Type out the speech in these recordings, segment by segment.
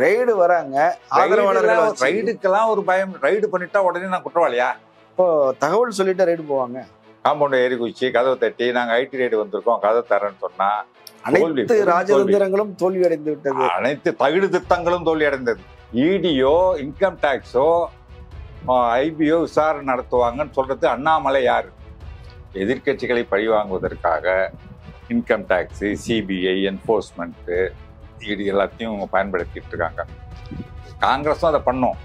ride வராங்க ஆதரவாளர்கள் ரைடுக்கெல்லாம் ஒரு பயம் ரைடு பண்ணிட்டா உடனே நான் குற்றவாளியா இப்போ தகவல் சொல்லிட்டு ரைடு போவாங்க காம்பவுண்ட் ஏறி குச்சி கதவை தட்டி நாங்க ஐடி ரைடு வந்திருக்கோம் கதை தரேன்னு சொன்னா அனைத்து ராஜதந்திரங்களும் தோல்வி அடைந்து விட்டது அனைத்து தகுடு திட்டங்களும் தோல்வி அடைந்தது இடியோ e இன்கம் டாக்ஸோ ஐபிஓ விசாரணை நடத்துவாங்கன்னு சொல்றது அண்ணாமலை யாரு எதிர்கட்சிகளை பழிவாங்குவதற்காக இன்கம் டாக்ஸ் சிபிஐ என்போர்ஸ்மெண்ட்டு இது எல்லாத்தையும் பயன்படுத்திட்டு இருக்காங்க காங்கிரஸும் அதை பண்ணோம்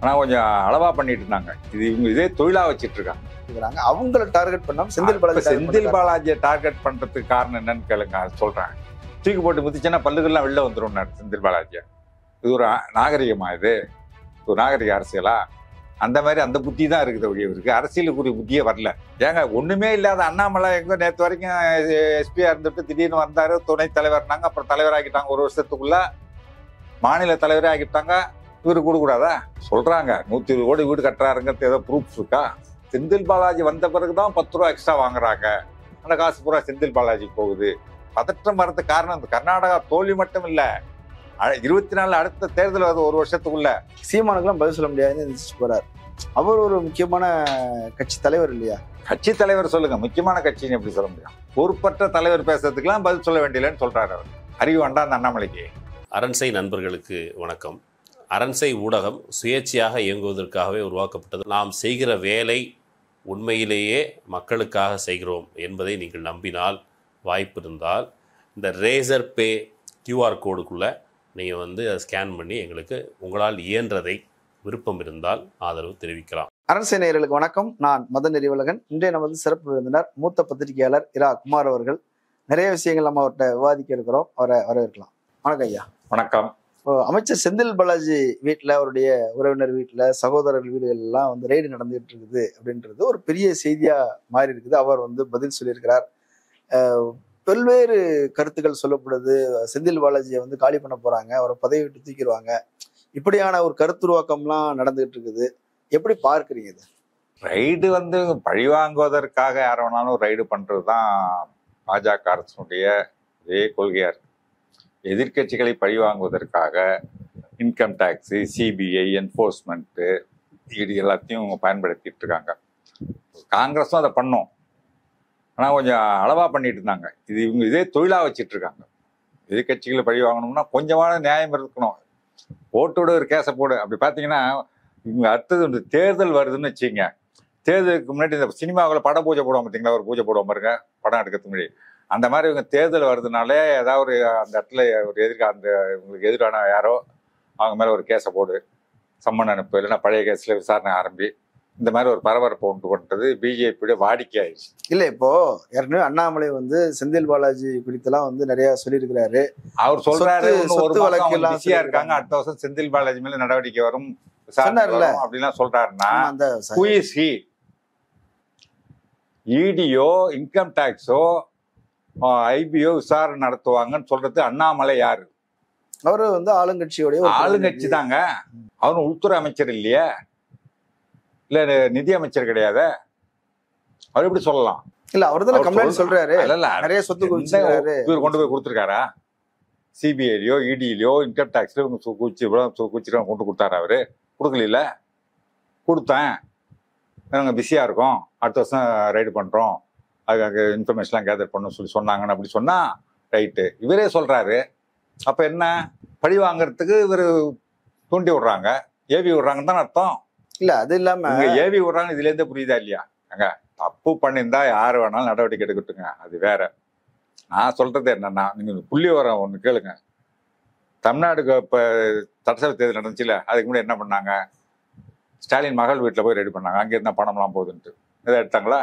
ஆனால் கொஞ்சம் அளவாக பண்ணிட்டு இருந்தாங்க இது இவங்க இதே தொழிலாக வச்சுட்டு இருக்காங்க அவங்கள டார்கெட் பண்ணாம செந்தில் பாலாஜி செந்தில் பாலாஜியை டார்கெட் பண்ணுறதுக்கு காரணம் என்னன்னு கேளுங்க சொல்கிறேன் தூக்கி போட்டு முதிச்சுன்னா பல்லுகள்லாம் வெளில வந்துடும் செந்தில் பாலாஜியா இது ஒரு நாகரிகமா இது ஒரு நாகரிக அரசியலா அந்த மாதிரி அந்த புத்தி தான் இருக்குது ஒழிய இருக்கு அரசியலுக்குரிய புத்தியே வரல ஏங்க ஒன்றுமே இல்லாத அண்ணாமலை எங்க நேற்று வரைக்கும் எஸ்பியாக இருந்துட்டு திடீர்னு வந்தார் துணைத் தலைவர்னாங்க அப்புறம் தலைவராகிட்டாங்க ஒரு வருஷத்துக்குள்ள மாநில தலைவரே ஆகிட்டாங்க இவர் கூடாதா சொல்கிறாங்க நூற்றி இருபது கோடி வீடு கட்டுறாருங்கிறது ஏதோ ப்ரூஃப் இருக்கா செந்தில் பாலாஜி வந்த பிறகு தான் பத்து ரூபா எக்ஸ்ட்ரா வாங்குறாங்க அந்த காசு பூரா செந்தில் பாலாஜி போகுது பதற்றம் வரது காரணம் இந்த கர்நாடகா தோல்வி மட்டும் இல்லை இருபத்தி நாலு அடுத்த தேர்தல் அது ஒரு வருஷத்துக்குள்ள சீமானுக்கெல்லாம் பதில் சொல்ல முடியாதுன்னு போறார் அவர் ஒரு முக்கியமான கட்சி தலைவர் இல்லையா கட்சி தலைவர் சொல்லுங்க முக்கியமான கட்சின்னு எப்படி சொல்ல முடியும் பொறுப்பற்ற தலைவர் பேசுறதுக்கெல்லாம் பதில் சொல்ல வேண்டியலன்னு சொல்றாரு அவர் அறிவு வேண்டாம் அந்த அண்ணாமலைக்கு அரண்சை நண்பர்களுக்கு வணக்கம் அரண்சை ஊடகம் சுயேட்சையாக இயங்குவதற்காகவே உருவாக்கப்பட்டது நாம் செய்கிற வேலை உண்மையிலேயே மக்களுக்காக செய்கிறோம் என்பதை நீங்கள் நம்பினால் வாய்ப்பு இருந்தால் இந்த ரேசர் பே கியூஆர் கோடுக்குள்ளே நீங்கள் வந்து அதை ஸ்கேன் பண்ணி எங்களுக்கு உங்களால் இயன்றதை விருப்பம் இருந்தால் ஆதரவு தெரிவிக்கலாம் அரசு நேயர்களுக்கு வணக்கம் நான் மத நெறிவலகன் இன்றைய நமது சிறப்பு விருந்தினர் மூத்த பத்திரிகையாளர் இரா குமார் அவர்கள் நிறைய விஷயங்கள் நம்ம அவர்கிட்ட விவாதிக்க இருக்கிறோம் அவரை வரவேற்கலாம் வணக்கம் ஐயா வணக்கம் அமைச்சர் செந்தில் பாலாஜி வீட்டில் அவருடைய உறவினர் வீட்டில் சகோதரர்கள் வீடுகள்லாம் வந்து ரெய்டு நடந்துகிட்டு இருக்குது அப்படின்றது ஒரு பெரிய செய்தியாக மாறி இருக்குது அவர் வந்து பதில் சொல்லியிருக்கிறார் பல்வேறு கருத்துக்கள் சொல்லப்படுது செந்தில் பாலாஜியை வந்து காலி பண்ண போறாங்க அவரை பதவி விட்டு தூக்கிடுவாங்க இப்படியான ஒரு கருத்துருவாக்கம்லாம் நடந்துகிட்டு இருக்குது எப்படி பார்க்குறீங்க இது ரைடு வந்து பழி வாங்குவதற்காக யார் வேணாலும் ரைடு பண்ணுறது தான் பாஜக அரசுடைய இதே கொள்கையாக இருக்கு எதிர்கட்சிகளை பழி வாங்குவதற்காக இன்கம் டேக்ஸு சிபிஐ என்ஃபோர்ஸ்மெண்ட்டு இது எல்லாத்தையும் பயன்படுத்திட்டு இருக்காங்க காங்கிரஸும் அதை பண்ணோம் ஆனால் கொஞ்சம் அளவாக பண்ணிட்டு இருந்தாங்க இது இவங்க இதே தொழிலாக வச்சிட்ருக்காங்க எதிர்கட்சிகளை பழி வாங்கணும்னா கொஞ்சமான நியாயம் இருக்கணும் ஓட்டோட ஒரு கேஸை போடு அப்படி பார்த்தீங்கன்னா இவங்க அடுத்தது வந்து தேர்தல் வருதுன்னு வச்சுங்க தேர்தலுக்கு முன்னாடி இந்த சினிமாவில் பட பூஜை போடுவோம் பார்த்தீங்களா ஒரு பூஜை போடுவோம் பாருங்க படம் எடுக்கிறது முன்னாடி அந்த மாதிரி இவங்க தேர்தல் வருதுனாலே ஏதாவது ஒரு அந்த இடத்துல ஒரு எதிர்க அந்த இவங்களுக்கு எதிரான யாரோ அவங்க மேலே ஒரு கேஸை போடு சம்மன் அனுப்பு இல்லைன்னா பழைய கேஸில் விசாரணை ஆரம்பி இந்த மாதிரி ஒரு பரபரப்பு உண்டு பண்ணுறது பிஜேபியோட வாடிக்கை ஆயிடுச்சு இல்லை இப்போ ஏற்கனவே அண்ணாமலை வந்து செந்தில் பாலாஜி குறித்தெல்லாம் வந்து நிறைய சொல்லியிருக்கிறாரு அவர் சொல்றாரு சொத்து வழக்கில் இருக்காங்க அடுத்த வருஷம் செந்தில் பாலாஜி மேல நடவடிக்கை வரும் சொன்னார்ல சொல்றாருன்னா அந்த குயிசி இடியோ இன்கம் டேக்ஸோ ஐபிஓ விசாரணை நடத்துவாங்கன்னு சொல்றது அண்ணாமலை யாரு அவரு வந்து ஆளுங்கட்சியோடைய ஆளுங்கட்சி தாங்க அவரும் உள்துறை அமைச்சர் இல்லையே இல்லை நிதியமைச்சர் கிடையாது அவர் எப்படி சொல்லலாம் இல்ல அவர் தான் கம்ப்ளைண்ட் சொல்றாரு நிறைய சொத்து இவர் கொண்டு போய் கொடுத்துருக்காரா சிபிஐலயோ இடியிலயோ e இன்கம் டாக்ஸ்லயோ இவங்க குச்சி குச்சி கொண்டு கொடுத்தாரு அவரு கொடுக்கல கொடுத்தேன் நாங்கள் பிஸியாக இருக்கோம் அடுத்த வருஷம் ரைடு பண்ணுறோம் அது அங்கே இன்ஃபர்மேஷன்லாம் கேதர் பண்ணணும் சொல்லி சொன்னாங்கன்னு அப்படி சொன்னால் ரைட்டு இவரே சொல்கிறாரு அப்போ என்ன பழி வாங்கிறதுக்கு இவர் தூண்டி விடுறாங்க ஏவி விடுறாங்கன்னு தான் அர்த்தம் இல்ல அது இல்லாம ஏவி விடுறாங்க இதுல இருந்து புரியுதா இல்லையா அங்க தப்பு பண்ணியிருந்தா யாரு வேணாலும் நடவடிக்கை எடுக்கட்டுங்க அது வேற நான் சொல்றது என்னன்னா நீங்க புள்ளி வர ஒன்று கேளுங்க தமிழ்நாடுக்கு இப்போ சட்டசபை தேர்தல் நடந்துச்சுல அதுக்கு முன்னாடி என்ன பண்ணாங்க ஸ்டாலின் மகள் வீட்டில் போய் ரெடி பண்ணாங்க அங்கே இருந்தால் பணம்லாம் போகுதுன்ட்டு எதாவது எடுத்தாங்களா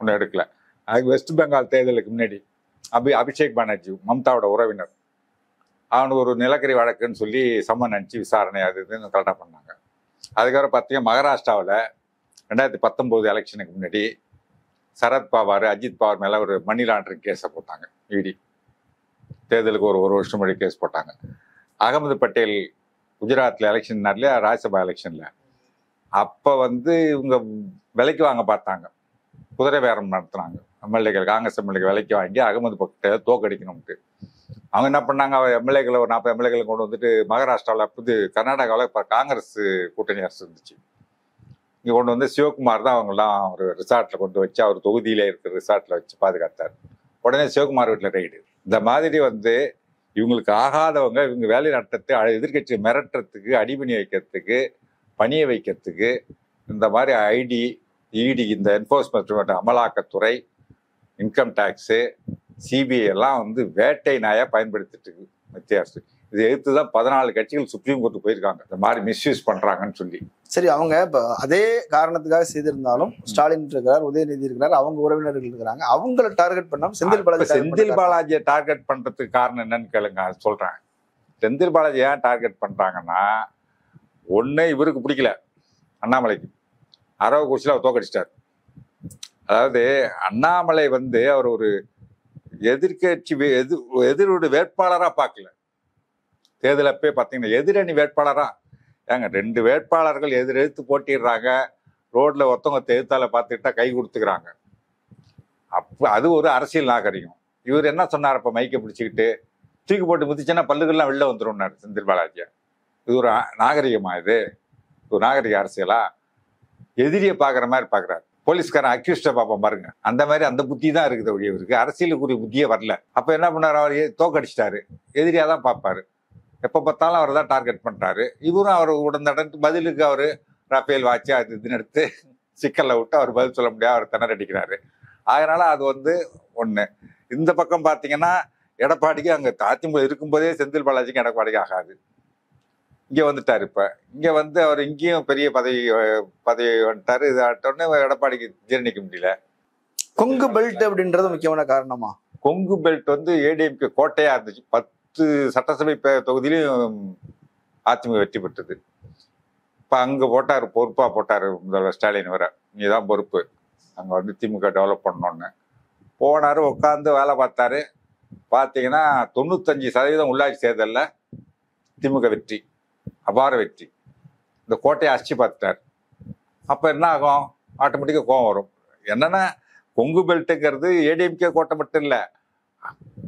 ஒன்றும் எடுக்கல அதுக்கு வெஸ்ட் பெங்கால் தேர்தலுக்கு முன்னாடி அபி அபிஷேக் பானர்ஜி மம்தாவோட உறவினர் அவனுக்கு ஒரு நிலக்கரி வழக்குன்னு சொல்லி சம்மன் அனுப்பிச்சு விசாரணை அது இதுன்னு கரெக்டாக பண்ணாங்க அதுக்கப்புறம் பார்த்தீங்கன்னா மகாராஷ்டிராவில் ரெண்டாயிரத்தி பத்தொம்போது எலெக்ஷனுக்கு முன்னாடி சரத் பவார் அஜித் பவார் மேலே ஒரு மணி லாண்டரிங் கேஸை போட்டாங்க இடி தேர்தலுக்கு ஒரு ஒரு வருஷம் மொழி கேஸ் போட்டாங்க அகமது பட்டேல் குஜராத்தில் எலெக்ஷன் நடலையா ராஜ்யசபா எலெக்ஷனில் அப்போ வந்து இவங்க விலைக்கு வாங்க பார்த்தாங்க குதிரை பேரம் நடத்துனாங்க எம்எல்ஏக்கள் காங்கிரஸ் எம்எல்ஏக்கள் விலைக்கு வாங்கி அகமது பட்டேலை தோக்கடிக்கணும்ட்டு அவங்க என்ன பண்ணாங்க எம்எல்ஏக்களை ஒரு நாற்பது எம்எல்ஏக்களை கொண்டு வந்துட்டு மகாராஷ்டிராவில் புது கர்நாடகாவில் இப்போ காங்கிரஸ் கூட்டணி அரசு இருந்துச்சு இங்கே கொண்டு வந்து சிவகுமார் தான் அவங்களாம் ஒரு ரிசார்ட்டில் கொண்டு வச்சு அவர் தொகுதியில் இருக்கிற ரிசார்ட்டில் வச்சு பாதுகாத்தார் உடனே சிவகுமார் வீட்டில் ரெய்டு இந்த மாதிரி வந்து இவங்களுக்கு ஆகாதவங்க இவங்க வேலை நடத்துறது எதிர்கட்சி மிரட்டுறதுக்கு அடிபணி வைக்கிறதுக்கு பணியை வைக்கிறதுக்கு இந்த மாதிரி ஐடி இடி e இந்த என்ஃபோர்ஸ்மெண்ட் அமலாக்கத்துறை இன்கம் டேக்ஸு சிபிஐ எல்லாம் வந்து வேட்டை நாயாக பயன்படுத்திட்டு இருக்கு மத்திய அரசு இதை எதிர்த்து தான் பதினாலு கட்சிகள் சுப்ரீம் கோர்ட்டு போயிருக்காங்க இந்த மாதிரி மிஸ்யூஸ் பண்ணுறாங்கன்னு சொல்லி சரி அவங்க இப்போ அதே காரணத்துக்காக செய்திருந்தாலும் ஸ்டாலின் இருக்கிறார் உதயநிதி இருக்கிறார் அவங்க உறவினர்கள் இருக்கிறாங்க அவங்கள டார்கெட் பண்ணாம செந்தில் பாலாஜி செந்தில் பாலாஜியை டார்கெட் பண்ணுறதுக்கு காரணம் என்னன்னு கேளுங்க சொல்கிறாங்க செந்தில் பாலாஜி ஏன் டார்கெட் பண்ணுறாங்கன்னா ஒன்று இவருக்கு பிடிக்கல அண்ணாமலைக்கு அரவக்குறிச்சியில் அவர் தோக்கடிச்சிட்டார் அதாவது அண்ணாமலை வந்து அவர் ஒரு எதிர்கட்சி எதிர் எதிரோட வேட்பாளராக பார்க்கல தேர்தல் அப்பே பார்த்தீங்கன்னா எதிரணி வேட்பாளராக ஏங்க ரெண்டு வேட்பாளர்கள் எதிர் எதிர்த்து போட்டிடுறாங்க ரோட்டில் ஒருத்தவங்க தேர்த்தால் பார்த்துக்கிட்டா கை கொடுத்துக்கிறாங்க அப்போ அது ஒரு அரசியல் நாகரிகம் இவர் என்ன சொன்னார் அப்போ மைக்கை பிடிச்சிக்கிட்டு தூக்கி போட்டு முதிச்சுன்னா பல்லுகள்லாம் வெளில வந்துடும்னார் செந்தில் பாலாஜியா இது ஒரு நாகரிகமாக இது ஒரு நாகரிக அரசியலா எதிரியை பார்க்குற மாதிரி பார்க்குறாரு போலீஸ்காரன் அக்யூஸ்ட பார்ப்போம் பாருங்க அந்த மாதிரி அந்த புத்தி தான் இருக்குது ஒழியவருக்கு அரசியலுக்குரிய புத்தியே வரல அப்போ என்ன பண்ணார் அவர் தோக்கடிச்சிட்டாரு எதிரியாக தான் பார்ப்பாரு எப்போ பார்த்தாலும் அவர் தான் டார்கெட் பண்ணுறாரு இவரும் அவர் உடனடன் பதிலுக்கு அவர் ரஃபேல் வாட்சி அது இதுன்னு எடுத்து சிக்கலில் விட்டு அவர் பதில் சொல்ல முடியாது அவர் திணறடிக்கிறாரு அதனால் அது வந்து ஒன்று இந்த பக்கம் பார்த்தீங்கன்னா எடப்பாடிக்கு அங்கே அதிமுக இருக்கும்போதே செந்தில் பாலாஜிக்கும் எடப்பாடிக்கு ஆகாது இங்கே வந்துட்டார் இப்போ இங்கே வந்து அவர் இங்கேயும் பெரிய பதவி பதவி வந்துட்டார் இது ஆட்டோடனே எடப்பாடிக்கு ஜீரணிக்க முடியல கொங்கு பெல்ட் அப்படின்றது முக்கியமான காரணமா கொங்கு பெல்ட் வந்து ஏடிஎம்கே கோட்டையாக இருந்துச்சு பத்து சட்டசபை தொகுதியிலையும் அதிமுக வெற்றி பெற்றது இப்போ அங்கே போட்டார் பொறுப்பாக போட்டார் முதல்வர் ஸ்டாலின் வர நீ தான் பொறுப்பு அங்கே வந்து திமுக டெவலப் பண்ணோன்னு போனார் உட்காந்து வேலை பார்த்தாரு பார்த்தீங்கன்னா தொண்ணூத்தஞ்சு சதவீதம் உள்ளாட்சி தேர்தலில் திமுக வெற்றி அபார வெற்றி இந்த கோட்டையை அசிச்சு பார்த்துட்டார் அப்போ என்ன ஆகும் ஆட்டோமேட்டிக்காக கோவம் வரும் என்னென்னா கொங்கு பெல்ட்டுங்கிறது ஏடிஎம்கே கோட்டை மட்டும் இல்லை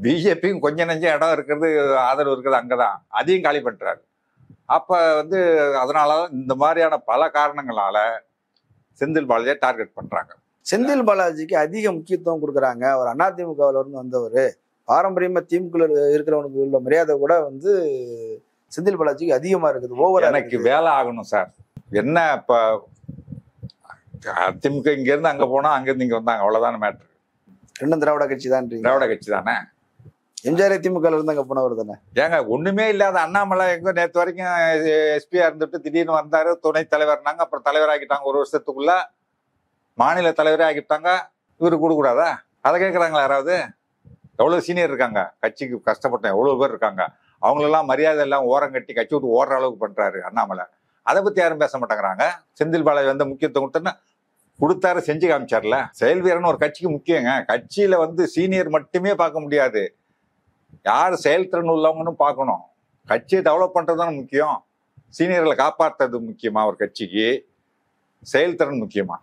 பிஜேபியும் கொஞ்சம் நெஞ்சம் இடம் இருக்கிறது ஆதரவு இருக்கிறது அங்கே தான் அதையும் காலி பண்ணுறாரு அப்போ வந்து அதனால இந்த மாதிரியான பல காரணங்களால் செந்தில் பாலாஜியை டார்கெட் பண்ணுறாங்க செந்தில் பாலாஜிக்கு அதிக முக்கியத்துவம் கொடுக்குறாங்க அவர் அதிமுகவில் இருந்து வந்தவர் பாரம்பரியமாக திமுக இருக்கிறவனுக்கு உள்ள மரியாதை கூட வந்து செந்தில் பாலாஜிக்கு அதிகமாக இருக்குது ஓவர் எனக்கு வேலை ஆகணும் சார் என்ன இப்போ அதிமுக இங்கேருந்து அங்கே போனால் அங்கேருந்து இங்கே வந்தாங்க அவ்வளோதான மேட்ரு ரெண்டும் திராவிட கட்சி தான் திராவிட கட்சி தானே எம்ஜிஆர் திமுக இருந்து அங்க போனவர் தானே ஏங்க ஒன்றுமே இல்லாத அண்ணாமலை எங்க நேற்று வரைக்கும் எஸ்பியா இருந்துட்டு திடீர்னு வந்தார் துணை தலைவர்னாங்க அப்புறம் தலைவராகிட்டாங்க ஒரு வருஷத்துக்குள்ள மாநில தலைவரே ஆகிட்டாங்க இவர் கூடாதா அதை கேட்குறாங்களா யாராவது எவ்வளோ சீனியர் இருக்காங்க கட்சிக்கு கஷ்டப்பட்டேன் எவ்வளோ பேர் இருக்காங்க அவங்களெல்லாம் மரியாதை எல்லாம் ஓரம் கட்டி கட்சி விட்டு ஓடுற அளவுக்கு பண்ணுறாரு அண்ணாமலை அதை பற்றி யாரும் பேச மாட்டேங்கிறாங்க செந்தில் பாலாஜி வந்து முக்கியத்துவம் கொடுத்தோன்னா கொடுத்தாரு செஞ்சு காமிச்சார்ல செயல் வீரன் ஒரு கட்சிக்கு முக்கியங்க கட்சியில் வந்து சீனியர் மட்டுமே பார்க்க முடியாது யார் செயல்திறன் உள்ளவங்கன்னு பார்க்கணும் கட்சியை டெவலப் பண்ணுறது தானே முக்கியம் சீனியர்களை காப்பாற்றுறது முக்கியமாக ஒரு கட்சிக்கு செயல்திறன் முக்கியமாக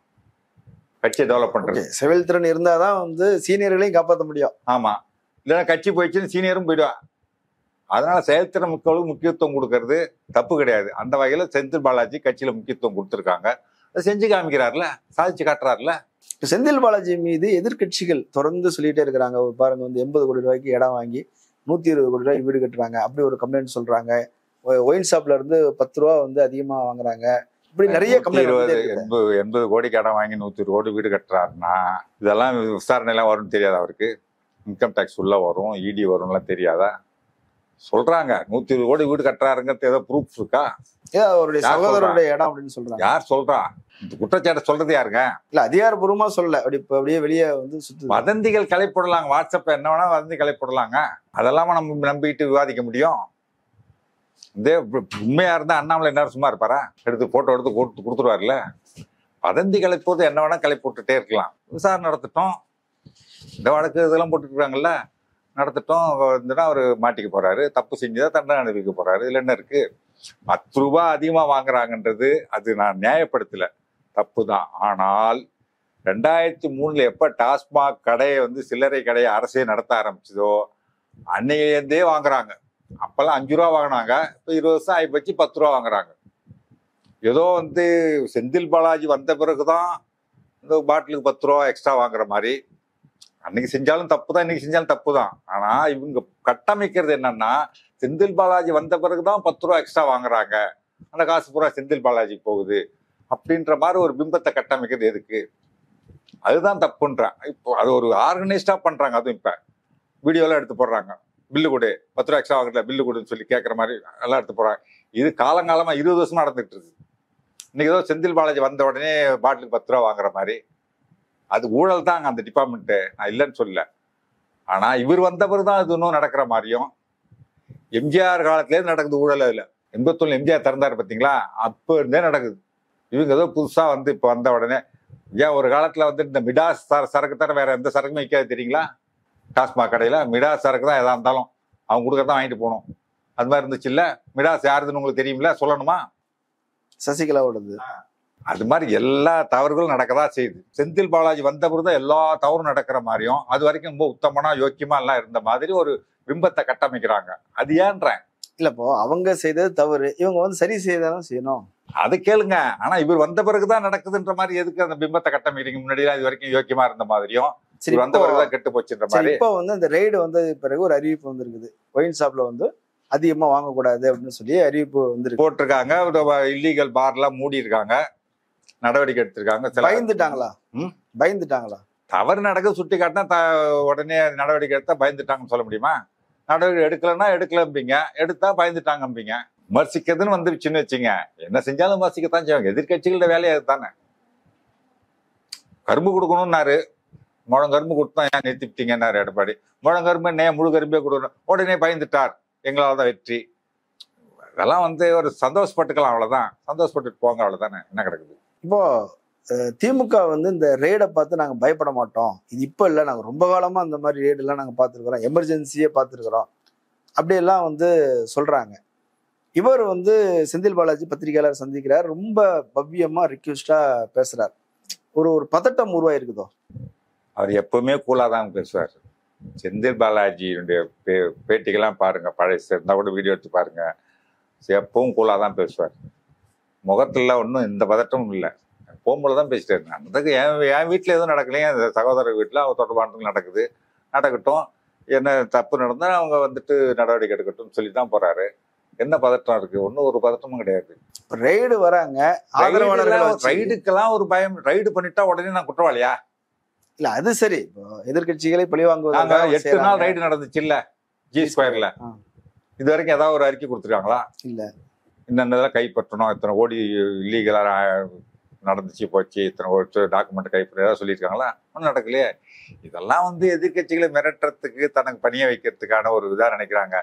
கட்சியை டெவலப் பண்ணுறது செயல்திறன் இருந்தால் தான் வந்து சீனியர்களையும் காப்பாற்ற முடியும் ஆமாம் இல்லைன்னா கட்சி போயிடுச்சுன்னு சீனியரும் போயிடுவான் அதனால செயல்திறனுக்கு முக்கியத்துவம் கொடுக்கறது தப்பு கிடையாது அந்த வகையில் செந்தில் பாலாஜி கட்சியில முக்கியத்துவம் கொடுத்துருக்காங்க செஞ்சு காமிக்கிறார்ல சாதிச்சு காட்டுறாருல செந்தில் பாலாஜி மீது எதிர்கட்சிகள் தொடர்ந்து சொல்லிட்டே இருக்கிறாங்க பாருங்க வந்து எண்பது கோடி ரூபாய்க்கு இடம் வாங்கி நூத்தி இருபது கோடி ரூபாய் வீடு கட்டுறாங்க அப்படி ஒரு கம்ப்ளைண்ட் சொல்றாங்க ஒயின் ஷாப்ல இருந்து பத்து ரூபா வந்து அதிகமா வாங்குறாங்க இப்படி நிறைய கம்ப்ளைண்ட் எண்பது கோடிக்கு இடம் வாங்கி நூத்தி இருபது கோடி வீடு கட்டுறாருன்னா இதெல்லாம் விசாரணை எல்லாம் வரும்னு தெரியாது அவருக்கு இன்கம் டேக்ஸ் உள்ள வரும் இடி e வரும்லாம் தெரியாதா சொல்றாங்க நூத்தி இருபது கோடி வீடு கட்டுறாருங்கிறது ஏதோ ப்ரூஃப் இருக்கா அவருடைய சகோதரருடைய இடம் அப்படின்னு சொல்றாங்க யார் சொல்றா இந்த குற்றச்சாட்டை சொல்றது யாருங்க இல்ல அதிகாரபூர்வமா சொல்லல அப்படி இப்ப அப்படியே வெளியே வந்து சுத்து வதந்திகள் கலைப்படலாங்க வாட்ஸ்அப்ல என்ன வேணா வதந்தி கலைப்படலாங்க அதெல்லாம நம்ம நம்பிக்கிட்டு விவாதிக்க முடியும் இதே உண்மையா இருந்தா அண்ணாமலை என்ன சும்மா இருப்பாரா எடுத்து போட்டோ எடுத்து கொடுத்து கொடுத்துருவாருல்ல வதந்தி கலைப்போது என்ன வேணா கலைப்போட்டுட்டே இருக்கலாம் விசாரணை நடத்திட்டோம் இந்த வழக்கு இதெல்லாம் போட்டுருக்குறாங்கல்ல நடத்திட்டோம் இருந்துன்னா அவர் மாட்டிக்க போறாரு தப்பு செஞ்சுதான் தண்டனை அனுபவிக்க போறாரு இதுல என்ன இருக்கு பத்து ரூபா அதிகமாக வாங்குறாங்கன்றது அது நான் நியாயப்படுத்தல தப்பு தான் ஆனால் ரெண்டாயிரத்தி மூணுல எப்போ டாஸ்மாக் கடையை வந்து சில்லறை கடையை அரசே நடத்த ஆரம்பிச்சதோ அன்னையிலேருந்தே வாங்குறாங்க அப்போல்லாம் அஞ்சு ரூபா வாங்கினாங்க இப்போ இருபது வருஷம் ஆகி போச்சு பத்து ரூபா வாங்குறாங்க ஏதோ வந்து செந்தில் பாலாஜி வந்த பிறகு தான் இந்த பாட்டிலுக்கு பத்து ரூபா எக்ஸ்ட்ரா வாங்குற மாதிரி அன்னைக்கு செஞ்சாலும் தப்பு தான் இன்னைக்கு செஞ்சாலும் தப்பு தான் ஆனா இவங்க கட்டமைக்கிறது என்னன்னா செந்தில் பாலாஜி வந்த பிறகுதான் பத்து ரூபா எக்ஸ்ட்ரா வாங்குறாங்க அந்த காசு பூரா செந்தில் பாலாஜி போகுது அப்படின்ற மாதிரி ஒரு பிம்பத்தை கட்டமைக்கிறது எதுக்கு அதுதான் தப்புன்றான் இப்போ அது ஒரு ஆர்கனைஸ்டா பண்றாங்க அதுவும் இப்ப வீடியோலாம் எடுத்து போடுறாங்க பில்லு கொடு பத்து ரூபா எக்ஸ்ட்ரா வாங்கல பில்லு கொடுன்னு சொல்லி கேட்குற மாதிரி எல்லாம் எடுத்து போறாங்க இது காலங்காலமா இருபது வருஷமா நடந்துகிட்டு இருக்கு இன்னைக்கு ஏதோ செந்தில் பாலாஜி வந்த உடனே பாட்டிலுக்கு பத்து ரூபா வாங்குற மாதிரி அது ஊழல் தான் அந்த டிபார்ட்மெண்ட்டு நான் இல்லைன்னு சொல்லல ஆனால் இவர் வந்தவர் தான் இது இன்னும் நடக்கிற மாதிரியும் எம்ஜிஆர் காலத்துலேருந்து நடக்குது ஊழல் அதில் எண்பத்தொன்னு எம்ஜிஆர் திறந்தார் பார்த்தீங்களா அப்போ இருந்தே நடக்குது இவங்க ஏதோ புதுசாக வந்து இப்போ வந்த உடனே ஏன் ஒரு காலத்தில் வந்து இந்த மிடாஸ் சரக்கு தர வேறு எந்த சரக்குமே விற்காது தெரியுங்களா டாஸ்மாக் கடையில் மிடாஸ் சரக்கு தான் எதாக இருந்தாலும் அவங்க கொடுக்குறதான் வாங்கிட்டு போகணும் அது மாதிரி இருந்துச்சு இல்லை மிடாஸ் யாருதுன்னு உங்களுக்கு தெரியுமில்ல சொல்லணுமா சசிகலாவோடது அது மாதிரி எல்லா தவறுகளும் நடக்கதா செய்யுது செந்தில் பாலாஜி வந்த தான் எல்லா தவறும் நடக்கிற மாதிரியும் அது வரைக்கும் ரொம்ப உத்தமனா யோக்கியமா எல்லாம் இருந்த மாதிரி ஒரு பிம்பத்தை கட்டமைக்கிறாங்க அது ஏன்றேன் இல்லப்போ இப்போ அவங்க செய்தது தவறு இவங்க வந்து சரி செய்தாலும் செய்யணும் அது கேளுங்க ஆனா இவர் வந்த பிறகுதான் நடக்குதுன்ற மாதிரி எதுக்கு அந்த பிம்பத்தை கட்டமைக்கிறீங்க முன்னாடி இது வரைக்கும் யோக்கியமா இருந்த மாதிரியும் சரி வந்த பிறகுதான் கெட்டு போச்சுன்ற மாதிரி இப்போ வந்து அந்த ரெய்டு வந்தது பிறகு ஒரு அறிவிப்பு வந்திருக்குது ஒயின் ஷாப்ல வந்து அதிகமா வாங்கக்கூடாது அப்படின்னு சொல்லி அறிவிப்பு வந்து போட்டிருக்காங்க இல்லீகல் பார்லாம் மூடி இருக்காங்க நடவடிக்கை எடுத்திருக்காங்க பயந்துட்டாங்களா பயந்துட்டாங்களா தவறு நடக்க சுட்டி காட்டினா உடனே நடவடிக்கை எடுத்தா பயந்துட்டாங்கன்னு சொல்ல முடியுமா நடவடிக்கை எடுக்கலன்னா எடுக்கலம்பிங்க எடுத்தா பயந்துட்டாங்கம்பிங்க விமர்சிக்கிறதுன்னு வந்துருச்சுன்னு வச்சுங்க என்ன செஞ்சாலும் விமர்சிக்கத்தான் செய்வாங்க எதிர்கட்சிகளோட வேலையை அதுதானே கரும்பு கொடுக்கணும்னாரு முழங்கரும்பு கொடுத்தா ஏன் நிறுத்திவிட்டீங்கன்னாரு எடப்பாடி முழங்கரும்பு நே முழு கரும்பே கொடுக்கணும் உடனே பயந்துட்டார் எங்களால் தான் வெற்றி இதெல்லாம் வந்து ஒரு சந்தோஷப்பட்டுக்கலாம் அவ்வளோதான் சந்தோஷப்பட்டுட்டு போங்க அவ்வளோதானே என்ன கிடக்குது இப்போ திமுக வந்து இந்த ரேடை பார்த்து நாங்கள் பயப்பட மாட்டோம் இது இப்போ இல்லை நாங்கள் ரொம்ப காலமாக அந்த மாதிரி ரேடெல்லாம் நாங்கள் பார்த்துருக்குறோம் எமர்ஜென்சியே பார்த்துருக்குறோம் அப்படியெல்லாம் வந்து சொல்கிறாங்க இவர் வந்து செந்தில் பாலாஜி பத்திரிகையாளர் சந்திக்கிறார் ரொம்ப பவ்யமாக ரிக்யூஸ்டாக பேசுகிறார் ஒரு ஒரு பதட்டம் உருவாயிருக்குதோ அவர் எப்பவுமே கூலாக தான் பேசுவார் செந்தில் பாலாஜியினுடைய பே பேட்டிகள்லாம் பாருங்கள் பழைய இருந்தால் கூட வீடியோ எடுத்து பாருங்கள் எப்பவும் கூலாக தான் பேசுவார் முகத்தில் ஒன்றும் இந்த பதட்டமும் இல்லை போகும்போது தான் பேசிட்டு இருந்தேன் என் என் வீட்டில் எதுவும் நடக்கலையே அந்த சகோதரர் வீட்டில் அவங்க தொடர்பானது நடக்குது நடக்கட்டும் என்ன தப்பு நடந்தால் அவங்க வந்துட்டு நடவடிக்கை எடுக்கட்டும் சொல்லி தான் போகிறாரு என்ன பதட்டம் இருக்கு ஒன்றும் ஒரு பதட்டமும் கிடையாது ரைடு வராங்க ரைடுக்கெல்லாம் ஒரு பயம் ரைடு பண்ணிட்டா உடனே நான் குற்றவாளியா இல்ல அது சரி எதிர்கட்சிகளை பழிவாங்குவதாக எட்டு நாள் ரைடு நடந்துச்சு இல்ல ஜி ஸ்கொயர்ல இது வரைக்கும் ஏதாவது ஒரு அறிக்கை கொடுத்துருக்காங்களா இல்ல இந்தந்த கைப்பற்றணும் இத்தனை ஓடி இல்லீகலாக நடந்துச்சு போச்சு இத்தனை ஒரு டாக்குமெண்ட் கைப்பற்ற ஏதாவது சொல்லியிருக்காங்களா ஒன்றும் நடக்கலையே இதெல்லாம் வந்து எதிர்கட்சிகளை மிரட்டுறதுக்கு தனக்கு பணியை வைக்கிறதுக்கான ஒரு இதாக நினைக்கிறாங்க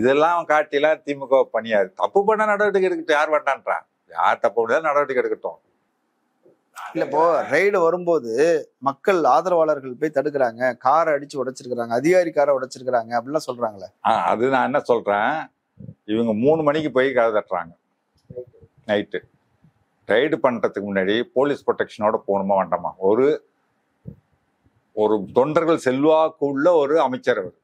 இதெல்லாம் காட்டிலாம் திமுக பணியாது தப்பு பண்ண நடவடிக்கை எடுக்கட்டும் யார் வேண்டான்றான் யார் தப்பு பண்ணாலும் நடவடிக்கை எடுக்கட்டும் இல்லை இப்போ ரைடு வரும்போது மக்கள் ஆதரவாளர்கள் போய் தடுக்கிறாங்க காரை அடிச்சு உடைச்சிருக்கிறாங்க அதிகாரி காரை உடைச்சிருக்கிறாங்க அப்படிலாம் சொல்றாங்களே அது நான் என்ன சொல்றேன் இவங்க மூணு மணிக்கு போய் கதை தட்டுறாங்க நைட்டு ரைடு பண்ணுறதுக்கு முன்னாடி போலீஸ் ப்ரொடெக்ஷனோட போகணுமா வேண்டாமா ஒரு ஒரு தொண்டர்கள் செல்வாக்கு உள்ள ஒரு அமைச்சர் அவர்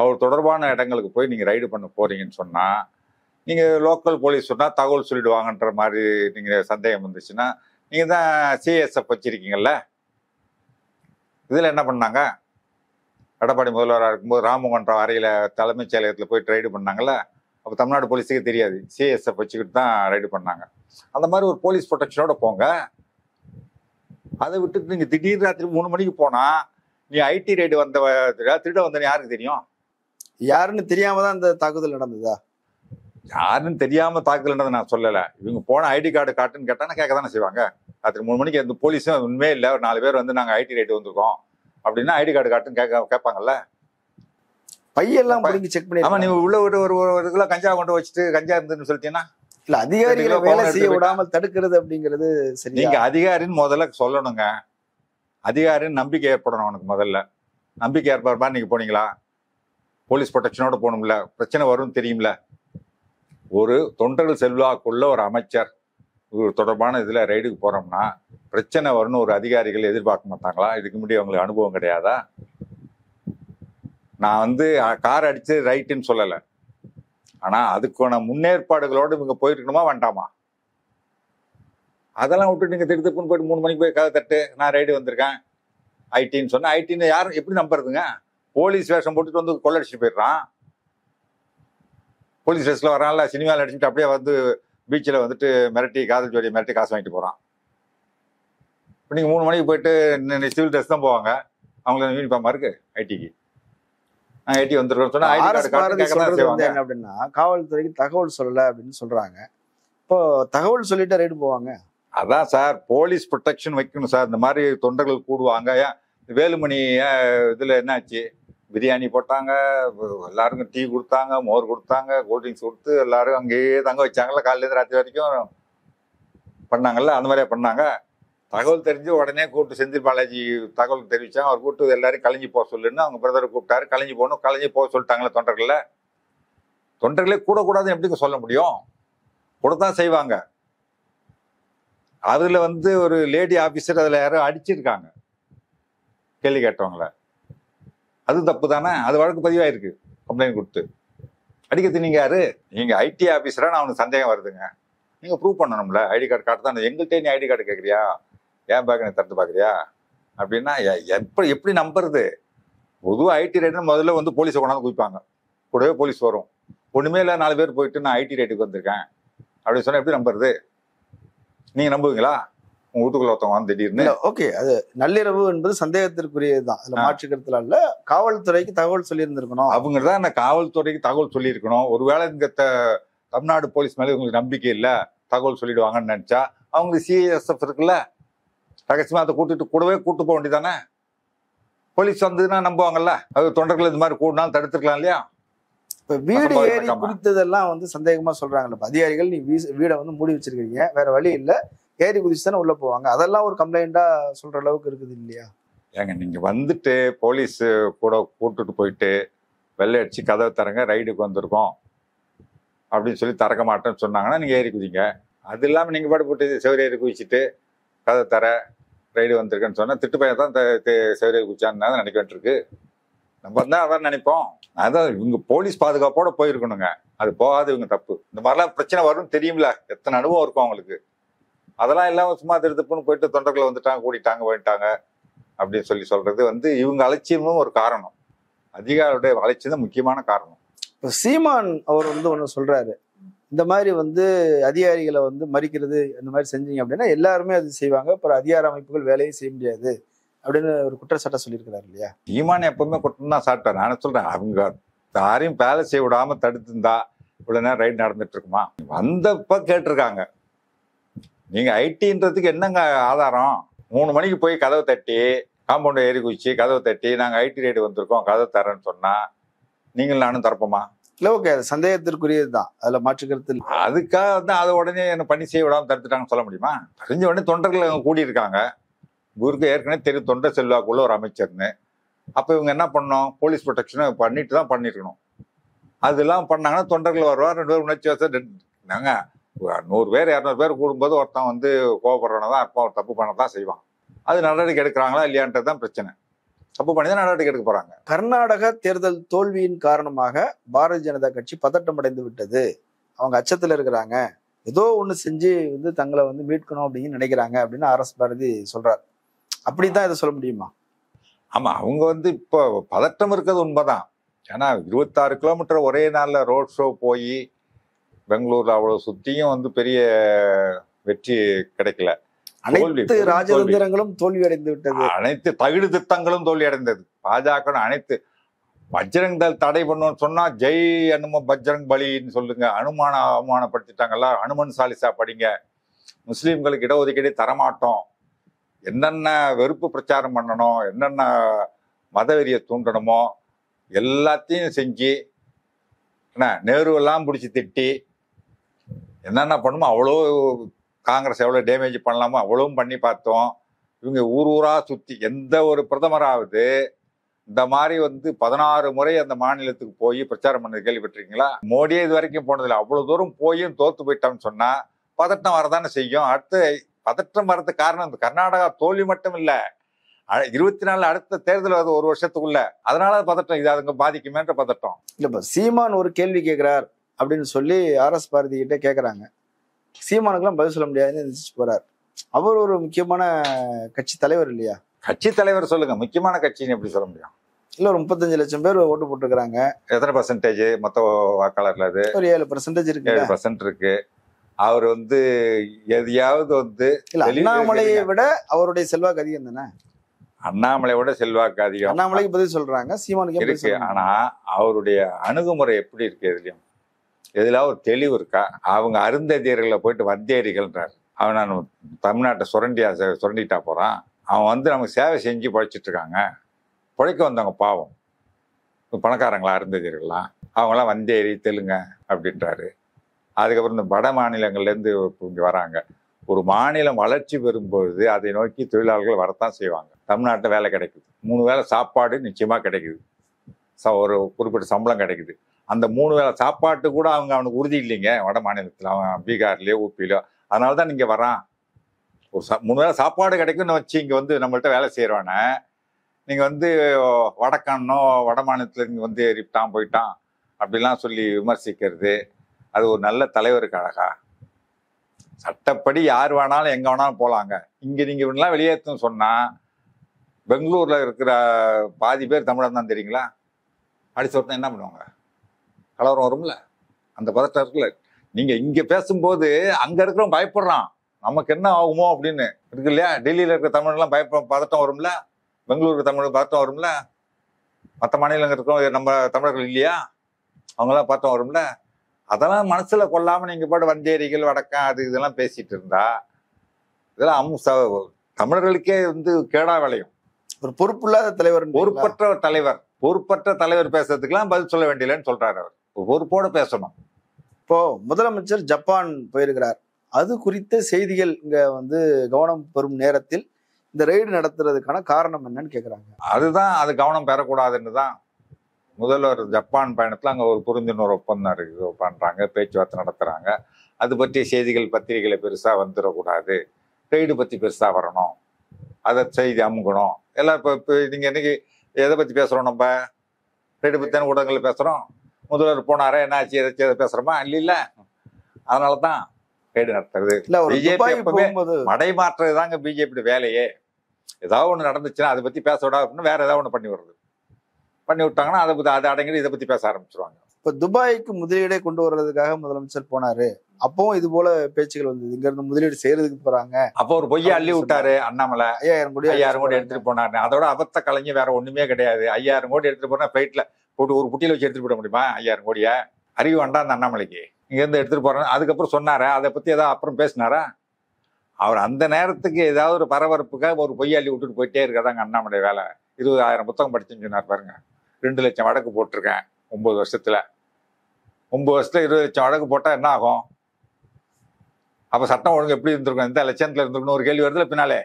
அவர் தொடர்பான இடங்களுக்கு போய் நீங்கள் ரைடு பண்ண போகிறீங்கன்னு சொன்னால் நீங்கள் லோக்கல் போலீஸ் சொன்னால் தகவல் சொல்லிடுவாங்கன்ற மாதிரி நீங்கள் சந்தேகம் வந்துச்சுன்னா நீங்கள் தான் சிஎஸ்எஃப் வச்சுருக்கீங்கல்ல இதில் என்ன பண்ணாங்க எடப்பாடி முதல்வராக இருக்கும்போது ராமகுன்றம் அறையில் தலைமைச் செயலகத்தில் போய் ரைடு பண்ணாங்கல்ல அப்போ தமிழ்நாடு போலீஸுக்கு தெரியாது சிஎஸ்எஃப் வச்சுக்கிட்டு தான் ரைடு பண்ணாங்க அந்த மாதிரி ஒரு போலீஸ் ப்ரொடெக்ஷனோட போங்க அதை விட்டுட்டு நீங்கள் திடீர் ராத்திரி மூணு மணிக்கு போனால் நீ ஐடி ரைடு வந்த திருட வந்தவன் யாருக்கு தெரியும் யாருன்னு தெரியாம தான் இந்த தாக்குதல் நடந்ததா யாருன்னு தெரியாம நடந்தது நான் சொல்லலை இவங்க போன ஐடி கார்டு காட்டுன்னு கேட்டானா கேட்க தானே செய்வாங்க ராத்திரி மூணு மணிக்கு அந்த போலீஸும் உண்மையே இல்லை ஒரு நாலு பேர் வந்து நாங்கள் ஐடி ரைடு வந்திருக்கோம் அப்படின்னா ஐடி கார்டு காட்டுன்னு கேட்க கேட்பாங்கல்ல பையெல்லாம் பிடிங்கி செக் பண்ணி ஆமா நீ உள்ள ஒரு ஒரு கிலோ கஞ்சா கொண்டு வச்சுட்டு கஞ்சா இருந்துன்னு சொல்லிட்டீங்கன்னா இல்ல அதிகாரிகளை வேலை செய்ய விடாமல் தடுக்கிறது அப்படிங்கிறது சரி நீங்க அதிகாரின்னு முதல்ல சொல்லணுங்க அதிகாரின்னு நம்பிக்கை ஏற்படணும் உனக்கு முதல்ல நம்பிக்கை ஏற்பாடு மாதிரி நீங்க போனீங்களா போலீஸ் ப்ரொடெக்ஷனோட போகணும்ல பிரச்சனை வரும்னு தெரியும்ல ஒரு தொண்டர்கள் செல்வாக்குள்ள ஒரு அமைச்சர் தொடர்பான இதில் ரைடுக்கு போகிறோம்னா பிரச்சனை வரும்னு ஒரு அதிகாரிகள் எதிர்பார்க்க மாட்டாங்களா இதுக்கு முன்னாடி அவங்களுக்கு அனுபவம் கிடையாதா நான் வந்து கார் அடித்து ரைட்டுன்னு சொல்லலை ஆனால் அதுக்கான முன்னேற்பாடுகளோடு இவங்க போயிருக்கணுமா வேண்டாமா அதெல்லாம் விட்டு நீங்கள் திருத்தப்புன்னு போயிட்டு மூணு மணிக்கு போய் கதை தட்டு நான் ரைடு வந்திருக்கேன் ஐடின்னு சொன்னேன் ஐடின்னு யாரும் எப்படி நம்புறதுங்க போலீஸ் வேஷம் போட்டுட்டு வந்து கொள்ளடிச்சிட்டு போயிடுறான் போலீஸ் ஸ்டேஷனில் வரான்ல சினிமாவில் அடிச்சுட்டு அப்படியே வந்து பீச்சில் வந்துட்டு மிரட்டி காதல் ஜோடியை மிரட்டி காசு வாங்கிட்டு போகிறான் இப்போ நீங்கள் மூணு மணிக்கு போயிட்டு சிவில் ட்ரெஸ் தான் போவாங்க அவங்களுக்கு யூனிஃபார்மாக இருக்குது ஐடிக்கு நான் ஐடி வந்துருக்கோம் என்ன அப்படின்னா காவல்துறைக்கு தகவல் சொல்லலை அப்படின்னு சொல்கிறாங்க இப்போ தகவல் சொல்லிட்டு ரைடு போவாங்க அதான் சார் போலீஸ் ப்ரொடெக்ஷன் வைக்கணும் சார் இந்த மாதிரி தொண்டர்கள் கூடுவாங்க வேலுமணி இதில் என்னாச்சு பிரியாணி போட்டாங்க எல்லாருக்கும் டீ கொடுத்தாங்க மோர் கொடுத்தாங்க கூல்ட்ரிங்க்ஸ் கொடுத்து எல்லாரும் அங்கேயே தங்க வச்சாங்கல்ல காலையிலேருந்து ராத்திரி வரைக்கும் பண்ணாங்கல்ல அந்த மாதிரியே பண்ணாங்க தகவல் தெரிஞ்சு உடனே கூப்பிட்டு செந்தில் பாலாஜி தகவல் தெரிவித்தாங்க அவர் கூப்பிட்டு எல்லாரையும் கலைஞ்சி போக சொல்லுன்னு அவங்க பிரதரை கூப்பிட்டாரு கலைஞ்சி போகணும் கலைஞ்சி போக சொல்லிட்டாங்களே தொண்டர்களில் தொண்டர்களே கூடக்கூடாதுன்னு எப்படி சொல்ல முடியும் கூட தான் செய்வாங்க அதில் வந்து ஒரு லேடி ஆஃபீஸர் அதில் யாரும் அடிச்சிருக்காங்க கேள்வி கேட்டவங்களை அது தப்பு தானே அது வழக்கு பதிவாயிருக்கு கம்ப்ளைண்ட் கொடுத்து அடிக்க நீங்கள் யாரு நீங்கள் ஐடி ஆஃபீஸராக நான் அவனுக்கு சந்தேகம் வருதுங்க நீங்கள் ப்ரூவ் பண்ணணும்ல ஐடி கார்டு காட்டு தான் எங்கள்கிட்ட நீ ஐடி கார்டு கேட்குறியா ஏன் பேக் எனக்கு தடுத்து பார்க்குறியா அப்படின்னா எப்படி எப்படி நம்புறது பொதுவாக ஐடி ரேட்டுன்னு முதல்ல வந்து போலீஸை கொண்டாந்து குவிப்பாங்க கூடவே போலீஸ் வரும் ஒன்றுமே இல்லை நாலு பேர் போயிட்டு நான் ஐடி ரேட்டுக்கு வந்திருக்கேன் அப்படின்னு சொன்னால் எப்படி நம்புறது நீங்கள் நம்புவீங்களா உங்க வீட்டுக்குள்ள ஒருத்தவங்க வந்து திடீர்னு ஓகே அது நள்ளிரவு என்பது சந்தேகத்திற்குரியது தான் அதுல மாற்றுக்கிறதுல அல்ல காவல்துறைக்கு தகவல் சொல்லியிருந்திருக்கணும் அவங்க தான் என்ன காவல்துறைக்கு தகவல் சொல்லியிருக்கணும் ஒருவேளை இந்த தமிழ்நாடு போலீஸ் மேலே உங்களுக்கு நம்பிக்கை இல்ல தகவல் சொல்லிடுவாங்கன்னு நினைச்சா அவங்க சிஐஎஸ்எஃப் இருக்குல்ல ரகசியமாக அதை கூட்டிட்டு கூடவே கூட்டு போக வேண்டியதானே போலீஸ் வந்ததுன்னா நம்புவாங்கல்ல அது தொண்டர்கள் இந்த மாதிரி கூடுனாலும் தடுத்துருக்கலாம் இல்லையா இப்போ வீடு ஏறி குடித்ததெல்லாம் வந்து சந்தேகமா சொல்கிறாங்கல்ல அதிகாரிகள் நீ வீ வீடை வந்து மூடி வச்சிருக்கீங்க வேற வழி இல்லை ஏறி குதிச்சு தானே உள்ள போவாங்க அதெல்லாம் ஒரு கம்ப்ளைண்டா சொல்ற அளவுக்கு இருக்குது இல்லையா ஏங்க நீங்க வந்துட்டு போலீஸ் கூட கூட்டுட்டு போயிட்டு வெள்ளை அடிச்சு கதவை தரங்க ரைடுக்கு வந்திருக்கோம் அப்படின்னு சொல்லி திறக்க மாட்டேன்னு சொன்னாங்கன்னா நீங்கள் ஏறி குதிங்க அது இல்லாமல் நீங்கள் பாட்டு போட்டு செவரி ஏறி குதிச்சுட்டு கதை தர ரைடு வந்திருக்கேன்னு சொன்னால் திட்டு பையன் தான் செவரி ஏறி குதிச்சான்னு தான் நினைக்க வேண்டியிருக்கு நம்ம தான் அதான் நினைப்போம் அதான் இவங்க போலீஸ் பாதுகாப்போட போயிருக்கணுங்க அது போகாது இவங்க தப்பு இந்த மாதிரிலாம் பிரச்சனை வரும்னு தெரியும்ல எத்தனை அனுபவம் இருக்கும் அவங்களுக்கு அதெல்லாம் இல்லாமல் சும்மா திருத்தப்புன்னு போயிட்டு தொண்டர்களை வந்துட்டாங்க கூடிட்டாங்க போயிட்டாங்க அப்படின்னு சொல்லி சொல்றது வந்து இவங்க அலட்சியமும் ஒரு காரணம் அதிகாரியுடைய அலட்சியம் தான் முக்கியமான காரணம் இப்போ சீமான் அவர் வந்து ஒன்று சொல்றாரு இந்த மாதிரி வந்து அதிகாரிகளை வந்து மறிக்கிறது இந்த மாதிரி செஞ்சீங்க அப்படின்னா எல்லாருமே அது செய்வாங்க அப்புறம் அதிகார அமைப்புகள் வேலையும் செய்ய முடியாது அப்படின்னு ஒரு குற்றச்சாட்டை சொல்லியிருக்கிறாரு இல்லையா சீமான் எப்பவுமே குற்றம் தான் சாப்பிட்டார் நான் சொல்றேன் அவங்க யாரையும் வேலை செய்ய விடாம தடுத்துருந்தா இவ்வளோ நேரம் ரைடு நடந்துட்டு இருக்குமா வந்தப்ப கேட்டிருக்காங்க நீங்கள் ஐடின்றதுக்கு என்னங்க ஆதாரம் மூணு மணிக்கு போய் கதவை தட்டி காம்பவுண்டை ஏறி குச்சி கதவை தட்டி நாங்கள் ஐடி ரேடு வந்திருக்கோம் கதவை தரேன்னு சொன்னால் நீங்கள் நானும் தரப்போமா இல்லை ஓகே அது சந்தேகத்திற்குரியது தான் அதில் மாற்றுக்கிறது அதுக்காக தான் அதை உடனே என்ன பண்ணி செய்ய விடாமல் தடுத்துட்டாங்கன்னு சொல்ல முடியுமா தெரிஞ்ச உடனே தொண்டர்கள் அவங்க கூடியிருக்காங்க குருக்கு ஏற்கனவே தெரியும் தொண்டை செல்வாக்குள்ள ஒரு அமைச்சர்னு அப்போ இவங்க என்ன பண்ணோம் போலீஸ் ப்ரொடெக்ஷனை பண்ணிட்டு தான் பண்ணிருக்கணும் அதெல்லாம் பண்ணாங்கன்னா தொண்டர்கள் வருவார் ரெண்டு பேரும் உணர்ச்சி வசதி நாங்கள் நூறு பேர் இரநூறு பேர் கூடும்போது ஒருத்தன் வந்து கோபப்படுறவன தான் இருப்பான் ஒரு தப்பு பண்ண தான் செய்வான் அது நடவடிக்கை எடுக்கிறாங்களா இல்லையான்றது தான் பிரச்சனை தப்பு பண்ணி தான் நடவடிக்கை எடுக்க போறாங்க கர்நாடக தேர்தல் தோல்வியின் காரணமாக பாரதிய ஜனதா கட்சி பதட்டம் அடைந்து விட்டது அவங்க அச்சத்தில் இருக்கிறாங்க ஏதோ ஒன்று செஞ்சு வந்து தங்களை வந்து மீட்கணும் அப்படின்னு நினைக்கிறாங்க அப்படின்னு அரஸ் பாரதி சொல்றார் அப்படி தான் இதை சொல்ல முடியுமா ஆமாம் அவங்க வந்து இப்போ பதட்டம் இருக்கிறது உண்மைதான் ஏன்னா இருபத்தாறு கிலோமீட்டர் ஒரே நாளில் ரோட் ஷோ போய் பெங்களூர்ல அவ்வளவு சுத்தியும் வந்து பெரிய வெற்றி கிடைக்கல அனைத்து ராஜதந்திரங்களும் தோல்வி அடைந்து விட்டது அனைத்து தகுடு திட்டங்களும் தோல்வி அடைந்தது பாஜக அனைத்து பஜ்ரங் தல் தடை பண்ணும் சொன்னா ஜெய் அனும பஜ்ரங் பலின்னு சொல்லுங்க அனுமான அவமானப்படுத்திட்டாங்கல்ல அனுமன் சாலிசா படிங்க முஸ்லீம்களுக்கு இடஒதுக்கீடு தரமாட்டோம் என்னென்ன வெறுப்பு பிரச்சாரம் பண்ணணும் என்னென்ன மதவெறியை தூண்டணுமோ எல்லாத்தையும் செஞ்சு என்ன நேருவெல்லாம் பிடிச்சி திட்டி என்னென்ன பண்ணுமோ அவ்வளோ காங்கிரஸ் எவ்வளோ டேமேஜ் பண்ணலாமோ அவ்வளோவும் பண்ணி பார்த்தோம் இவங்க ஊர் ஊராக சுற்றி எந்த ஒரு பிரதமராவது இந்த மாதிரி வந்து பதினாறு முறை அந்த மாநிலத்துக்கு போய் பிரச்சாரம் பண்ணது கேள்விப்பட்டிருக்கீங்களா மோடியே இது வரைக்கும் போனதில்லை அவ்வளோ தூரம் போயும் தோற்று போயிட்டோம்னு சொன்னால் பதட்டம் வரதானே செய்யும் அடுத்து பதற்றம் வரது காரணம் இந்த கர்நாடகா தோல்வி மட்டும் இல்லை இருபத்தி நாலு அடுத்த தேர்தல் அது ஒரு வருஷத்துக்குள்ள அதனால பதட்டம் இது அதுங்க பாதிக்குமேன்ற பதட்டம் இப்போ சீமான் ஒரு கேள்வி கேட்குறார் அப்படின்னு சொல்லி ஆர்எஸ் பாரதி கிட்ட கேட்குறாங்க சீமானுக்கெல்லாம் பதில் சொல்ல முடியாதுன்னு எந்திரிச்சு போறார் அவர் ஒரு முக்கியமான கட்சி தலைவர் இல்லையா கட்சி தலைவர் சொல்லுங்க முக்கியமான கட்சின்னு எப்படி சொல்ல முடியும் இல்ல ஒரு முப்பத்தஞ்சு லட்சம் பேர் ஓட்டு போட்டுருக்காங்க எத்தனை பர்சன்டேஜ் மொத்த வாக்காளர்ல அது ஒரு ஏழு பர்சன்டேஜ் இருக்கு ஏழு பர்சன்ட் இருக்கு அவர் வந்து எதையாவது வந்து அண்ணாமலையை விட அவருடைய செல்வாக்கு அதிகம் தானே அண்ணாமலை விட செல்வாக்கு அதிகம் அண்ணாமலைக்கு பதில் சொல்றாங்க சீமானுக்கு இருக்கு ஆனா அவருடைய அணுகுமுறை எப்படி இருக்கு எதுலயும் இதில் ஒரு தெளிவு இருக்கா அவங்க அருந்ததியர்களை போயிட்டு வந்தேரிகள்ன்றார் அவன் நான் தமிழ்நாட்டை சுரண்டியா சுரண்டிட்டா போகிறான் அவன் வந்து நமக்கு சேவை செஞ்சு பழைச்சிட்ருக்காங்க பிழைக்க வந்தவங்க பாவம் பணக்காரங்களா அருந்ததியர்கள்லாம் அவங்களாம் வந்தேரி தெலுங்க அப்படின்றாரு அதுக்கப்புறம் இந்த வட மாநிலங்கள்லேருந்து இங்கே வராங்க ஒரு மாநிலம் வளர்ச்சி பெறும்பொழுது அதை நோக்கி தொழிலாளர்கள் வரத்தான் செய்வாங்க தமிழ்நாட்டில் வேலை கிடைக்குது மூணு வேலை சாப்பாடு நிச்சயமாக கிடைக்குது ஒரு குறிப்பிட்ட சம்பளம் கிடைக்குது அந்த மூணு வேளை சாப்பாட்டு கூட அவங்க அவனுக்கு உறுதி இல்லைங்க வட மாநிலத்தில் அவன் பீகார்லேயோ ஊப்பிலையோ அதனால தான் இங்கே வரான் ஒரு சா மூணு வேளை சாப்பாடு கிடைக்கும்னு வச்சு இங்கே வந்து நம்மள்கிட்ட வேலை செய்கிறவனே நீங்கள் வந்து வடக்கானோ வட மாநிலத்தில் இங்கே வந்து எரிப்டான் போயிட்டான் அப்படிலாம் சொல்லி விமர்சிக்கிறது அது ஒரு நல்ல தலைவருக்கு அழகா சட்டப்படி யார் வேணாலும் எங்கே வேணாலும் போகலாங்க இங்கே நீங்கள் இப்படிலாம் வெளியேற்றுன்னு சொன்னால் பெங்களூரில் இருக்கிற பாதி பேர் தமிழன் தான் தெரியுங்களா அடிச்சு ஒருத்தன் என்ன பண்ணுவாங்க கலவரம் வரும்ல அந்த பதட்டம் இருக்குல்ல நீங்கள் இங்கே பேசும்போது அங்கே இருக்கிறவன் பயப்படுறான் நமக்கு என்ன ஆகுமோ அப்படின்னு இருக்கு இல்லையா டெல்லியில் இருக்கிற தமிழெல்லாம் பயப்ப பதட்டம் வரும்ல பெங்களூருக்கு தமிழ் பதட்டம் வரும்ல மற்ற மாநிலங்கள் இருக்கிற நம்ம தமிழர்கள் இல்லையா அவங்களாம் பதட்டம் வரும்ல அதெல்லாம் மனசில் கொள்ளாமல் நீங்கள் பாடு வந்தேரிகள் வடக்கம் அது இதெல்லாம் பேசிகிட்டு இருந்தா இதெல்லாம் அம் தமிழர்களுக்கே வந்து கேடா விளையும் ஒரு பொறுப்பு இல்லாத தலைவர் பொறுப்பற்ற தலைவர் பொறுப்பற்ற தலைவர் பேசுறதுக்கெல்லாம் பதில் சொல்ல வேண்டியலன்னு சொல்றாரு அவர் பொறுப்போடு பேசணும் இப்போ முதலமைச்சர் ஜப்பான் போயிருக்கிறார் அது குறித்த செய்திகள் இங்க வந்து கவனம் பெறும் நேரத்தில் இந்த ரெய்டு நடத்துறதுக்கான காரணம் என்னன்னு கேட்குறாங்க அதுதான் அது கவனம் பெறக்கூடாதுன்னு தான் முதல்வர் ஜப்பான் பயணத்தில் அங்கே ஒரு புரிந்துணர்வு ஒப்பந்தம் இருக்கு பண்ணுறாங்க பேச்சுவார்த்தை நடத்துகிறாங்க அது பற்றிய செய்திகள் பத்திரிகைகளை பெருசாக வந்துடக்கூடாது ரெய்டு பற்றி பெருசாக வரணும் அதை செய்தி அமுகணும் எல்லாம் இப்போ இப்போ நீங்கள் இன்றைக்கி எதை பற்றி பேசுகிறோம் நம்ம ரெய்டு பற்றியான ஊடகங்களில் பேசுகிறோம் முதல்வர் போனாரா என்னாச்சு எதாச்சும் பேசுறோமா இல்லை அதனால தான் கைடு நடத்துறது பிஜேபி மடை தாங்க பிஜேபியோட வேலையே ஏதாவது ஒன்று நடந்துச்சுன்னா அதை பற்றி பேச விடா அப்படின்னு வேற ஏதாவது ஒன்று பண்ணி வருது பண்ணி விட்டாங்கன்னா அதை அதை அடங்கி இதை பற்றி பேச ஆரம்பிச்சிருவாங்க இப்போ துபாய்க்கு முதலீடே கொண்டு வர்றதுக்காக முதலமைச்சர் போனாரு அப்பவும் இது போல பேச்சுகள் வந்தது இங்க இருந்து முதலீடு செய்யறதுக்கு போறாங்க அப்போ ஒரு பொய்ய அள்ளி விட்டாரு அண்ணாமலை ஐயாயிரம் கோடி ஐயாயிரம் கோடி எடுத்துட்டு போனாரு அதோட அபத்த கலைஞர் வேற ஒண்ணுமே கிடையாது ஐயாயிரம் கோடி எடுத்துட்டு போனா பிளைட்ல போட்டு ஒரு புட்டியில் வச்சு எடுத்துகிட்டு போட முடியுமா ஐயாயிரம் கோடியை அறிவு வேண்டாம் அந்த அண்ணாமலைக்கு இங்கேருந்து எடுத்துகிட்டு போகிறேன் அதுக்கப்புறம் சொன்னாரா அதை பற்றி ஏதாவது அப்புறம் பேசினாரா அவர் அந்த நேரத்துக்கு ஏதாவது ஒரு பரபரப்புக்காக ஒரு பொய்யாளி விட்டுட்டு போயிட்டே இருக்கிறதாங்க அண்ணாமலை வேலை இருபதாயிரம் புத்தகம் படிச்சுன்னு சொன்னார் பாருங்க ரெண்டு லட்சம் வடக்கு போட்டிருக்கேன் ஒம்பது வருஷத்தில் ஒம்பது வருஷத்தில் இருபது லட்சம் வடக்கு போட்டால் என்ன ஆகும் அப்போ சட்டம் ஒழுங்கு எப்படி இருந்திருக்கும் எந்த லட்சத்தில் இருந்திருக்குன்னு ஒரு கேள்வி வருதுல பின்னாலே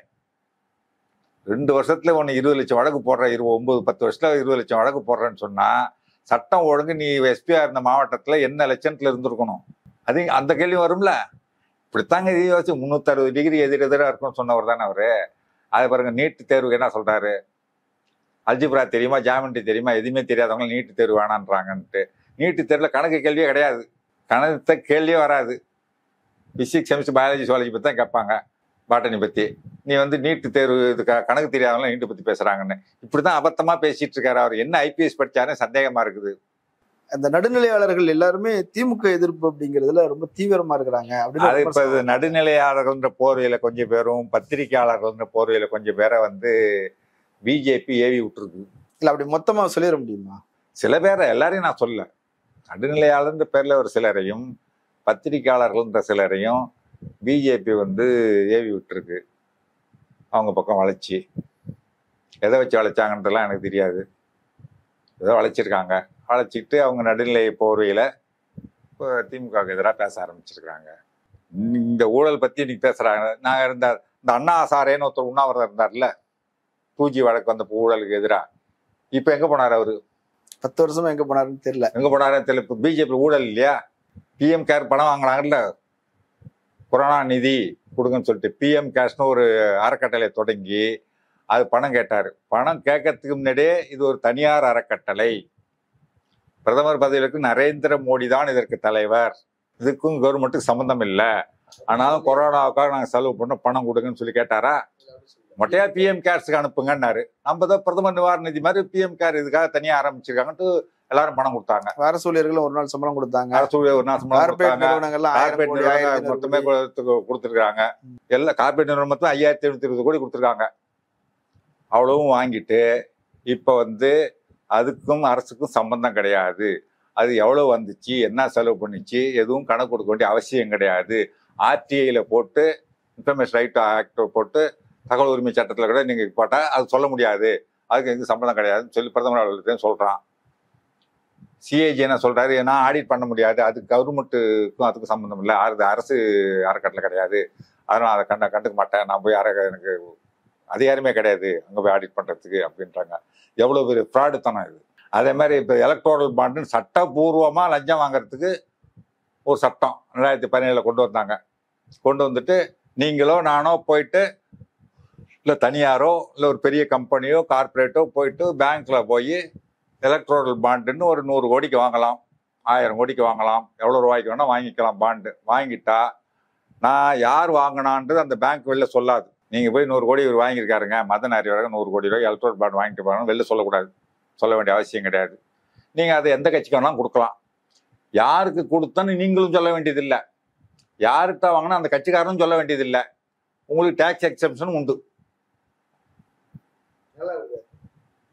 ரெண்டு வருஷத்துல ஒன்னு இருபது லட்சம் வழக்கு போடுற இருபது ஒன்பது பத்து வருஷத்துல இருபது லட்சம் வழக்கு போடுறேன்னு சொன்னா சட்டம் ஒழுங்கு நீ எஸ்பியா இருந்த மாவட்டத்துல என்ன லட்சத்துல இருந்திருக்கணும் அது அந்த கேள்வி வரும்ல இப்படித்தாங்க இது யோசிச்சு முந்நூற்றி அறுபது டிகிரி எதிராக இருக்கும்னு சொன்னவர் தானே அவர் அதை பாருங்க நீட்டு தேர்வுக்கு என்ன சொல்றாரு அல்ஜிப்ரா தெரியுமா ஜாமெண்ட்ரி தெரியுமா எதுவுமே தெரியாதவங்க நீட்டு தேர்வு வேணான்றாங்கன்ட்டு நீட்டு தேர்வில் கணக்கு கேள்வியே கிடையாது கணக்கு கேள்வியே வராது பிசிக்ஸ் கெமிஸ்ட்ரி பயாலஜி சுவாலஜி பற்றி தான் கேட்பாங்க பாட்டனி பத்தி நீ வந்து நீட்டு தேர்வு இதுக்காக கணக்கு தெரியாதவங்களாம் நீட்டு பத்தி பேசுறாங்கன்னு இப்படிதான் அபத்தமா பேசிட்டு இருக்காரு அவர் என்ன ஐபிஎஸ் படிச்சாருன்னு சந்தேகமா இருக்குது அந்த நடுநிலையாளர்கள் எல்லாருமே திமுக எதிர்ப்பு அப்படிங்கிறதுல ரொம்ப தீவிரமா இருக்கிறாங்க அப்படின்னு இது நடுநிலையாளர்கள்ன்ற போர்வையில கொஞ்சம் பேரும் பத்திரிகையாளர்கள்ன்ற போர்வையில கொஞ்சம் பேரை வந்து பிஜேபி ஏவி விட்டுருக்கு இல்லை அப்படி மொத்தமாக சொல்லிட முடியுமா சில பேரை எல்லாரையும் நான் சொல்ல நடுநிலையாளர்ன்ற பேரில் ஒரு சிலரையும் பத்திரிகையாளர்கள்ன்ற சிலரையும் பிஜேபி வந்து ஏவி விட்டுருக்கு அவங்க பக்கம் வளைச்சி எதை வச்சு வளைச்சாங்கன்றதுலாம் எனக்கு தெரியாது ஏதோ வளைச்சிருக்காங்க வளைச்சிட்டு அவங்க நடுநிலை போர்வையில் இப்போ திமுகவுக்கு எதிராக பேச ஆரம்பிச்சிருக்காங்க இந்த ஊழல் பற்றி இன்னைக்கு பேசுகிறாங்க நாங்கள் இருந்தார் இந்த அண்ணா சாரேன்னு ஒருத்தர் உண்ணாவிரதம் இருந்தார்ல பூஜி வழக்கு வந்த ஊழலுக்கு எதிராக இப்போ எங்கே போனார் அவர் பத்து வருஷமா எங்கே போனாருன்னு தெரியல எங்கே போனாருன்னு தெரியல இப்போ பிஜேபி ஊழல் இல்லையா பிஎம் கேர் பணம் வாங்கினாங்கல்ல கொரோனா நிதி கொடுங்கன்னு சொல்லிட்டு பிஎம் கேஷ்னு ஒரு அறக்கட்டளை தொடங்கி அது பணம் கேட்டார் பணம் கேட்கறதுக்கு முன்னாடியே இது ஒரு தனியார் அறக்கட்டளை பிரதமர் பதவியிலிருக்கு நரேந்திர மோடி தான் இதற்கு தலைவர் இதுக்கும் கவர்மெண்ட்டுக்கு சம்மந்தம் இல்லை ஆனாலும் கொரோனாவுக்காக நாங்கள் செலவு பண்ண பணம் கொடுங்கன்னு சொல்லி கேட்டாரா மொட்டையா பிஎம் கேர்ஸுக்கு அனுப்புங்கன்னாரு நம்ம தான் பிரதமர் நிவாரண நிதி மாதிரி பிஎம் கேர் இதுக்காக தனியாக ஆரம்பிச்சிருக்காங்கன்ட்டு எல்லாரும் பணம் கொடுத்தாங்க வேற சூழியர்கள் ஒரு நாள் சம்பளம் கொடுத்தாங்க அரசு ஊழியர் ஒரு நாள் சம்பளம் கொடுத்தாங்க கார்பரேட் நிறுவனங்கள் மொத்தமே கொடுத்துருக்காங்க எல்லா கார்பரேட் நிறுவனத்தில் ஐயாயிரத்தி எழுநூத்தி இருபது கோடி கொடுத்துருக்காங்க அவ்வளவும் வாங்கிட்டு இப்போ வந்து அதுக்கும் அரசுக்கும் சம்பந்தம் கிடையாது அது எவ்வளோ வந்துச்சு என்ன செலவு பண்ணிச்சு எதுவும் கணக்கு கொடுக்க வேண்டிய அவசியம் கிடையாது ஆர்டிஐயில் போட்டு இன்ஃபர்மேஷன் ரைட் ஆக்ட் போட்டு தகவல் உரிமை சட்டத்தில் கூட நீங்கள் போட்டால் அது சொல்ல முடியாது அதுக்கு எதுவும் சம்பளம் கிடையாதுன்னு சொல்லி பிரதமர் அவர்கள்ட்டையும் சொல்கிறான் சிஏஜி என்ன சொல்கிறாரு ஏன்னா ஆடிட் பண்ண முடியாது அது கவர்மெண்ட்டுக்கும் அதுக்கும் சம்மந்தம் இல்லை அது அரசு அறக்கட்டளை கிடையாது அதனால் அதை கண்ட கண்டுக்க மாட்டேன் நான் போய் அற எனக்கு அதிகாரமே கிடையாது அங்கே போய் ஆடிட் பண்ணுறதுக்கு அப்படின்றாங்க எவ்வளோ பெரிய ஃப்ராடுத்தனம் இது அதே மாதிரி இப்போ எலக்ட்ரோரல் பாண்டுன்னு சட்டப்பூர்வமாக லஞ்சம் வாங்குறதுக்கு ஒரு சட்டம் ரெண்டாயிரத்தி பதினேழில் கொண்டு வந்தாங்க கொண்டு வந்துட்டு நீங்களோ நானோ போயிட்டு இல்லை தனியாரோ இல்லை ஒரு பெரிய கம்பெனியோ கார்ப்பரேட்டோ போயிட்டு பேங்க்கில் போய் எலக்ட்ரோரல் பாண்டுன்னு ஒரு நூறு கோடிக்கு வாங்கலாம் ஆயிரம் கோடிக்கு வாங்கலாம் எவ்வளோ ரூபாய்க்கு வேணால் வாங்கிக்கலாம் பாண்டு வாங்கிட்டா நான் யார் வாங்கினான்றது அந்த பேங்க் வெளில சொல்லாது நீங்கள் போய் நூறு கோடி இவர் வாங்கியிருக்காருங்க மதன் அறிவரகம் நூறு கோடி ரூபாய் எலக்ட்ரோல் பாண்ட் வாங்கிட்டு போகணும் வெளில சொல்லக்கூடாது சொல்ல வேண்டிய அவசியம் கிடையாது நீங்கள் அதை எந்த கட்சிக்கு வேணாலும் கொடுக்கலாம் யாருக்கு கொடுத்தோன்னு நீங்களும் சொல்ல வேண்டியதில்லை யாருக்கிட்ட வாங்கினா அந்த கட்சிக்காரனும் சொல்ல வேண்டியதில்லை உங்களுக்கு டேக்ஸ் எக்ஸப்ஷன் உண்டு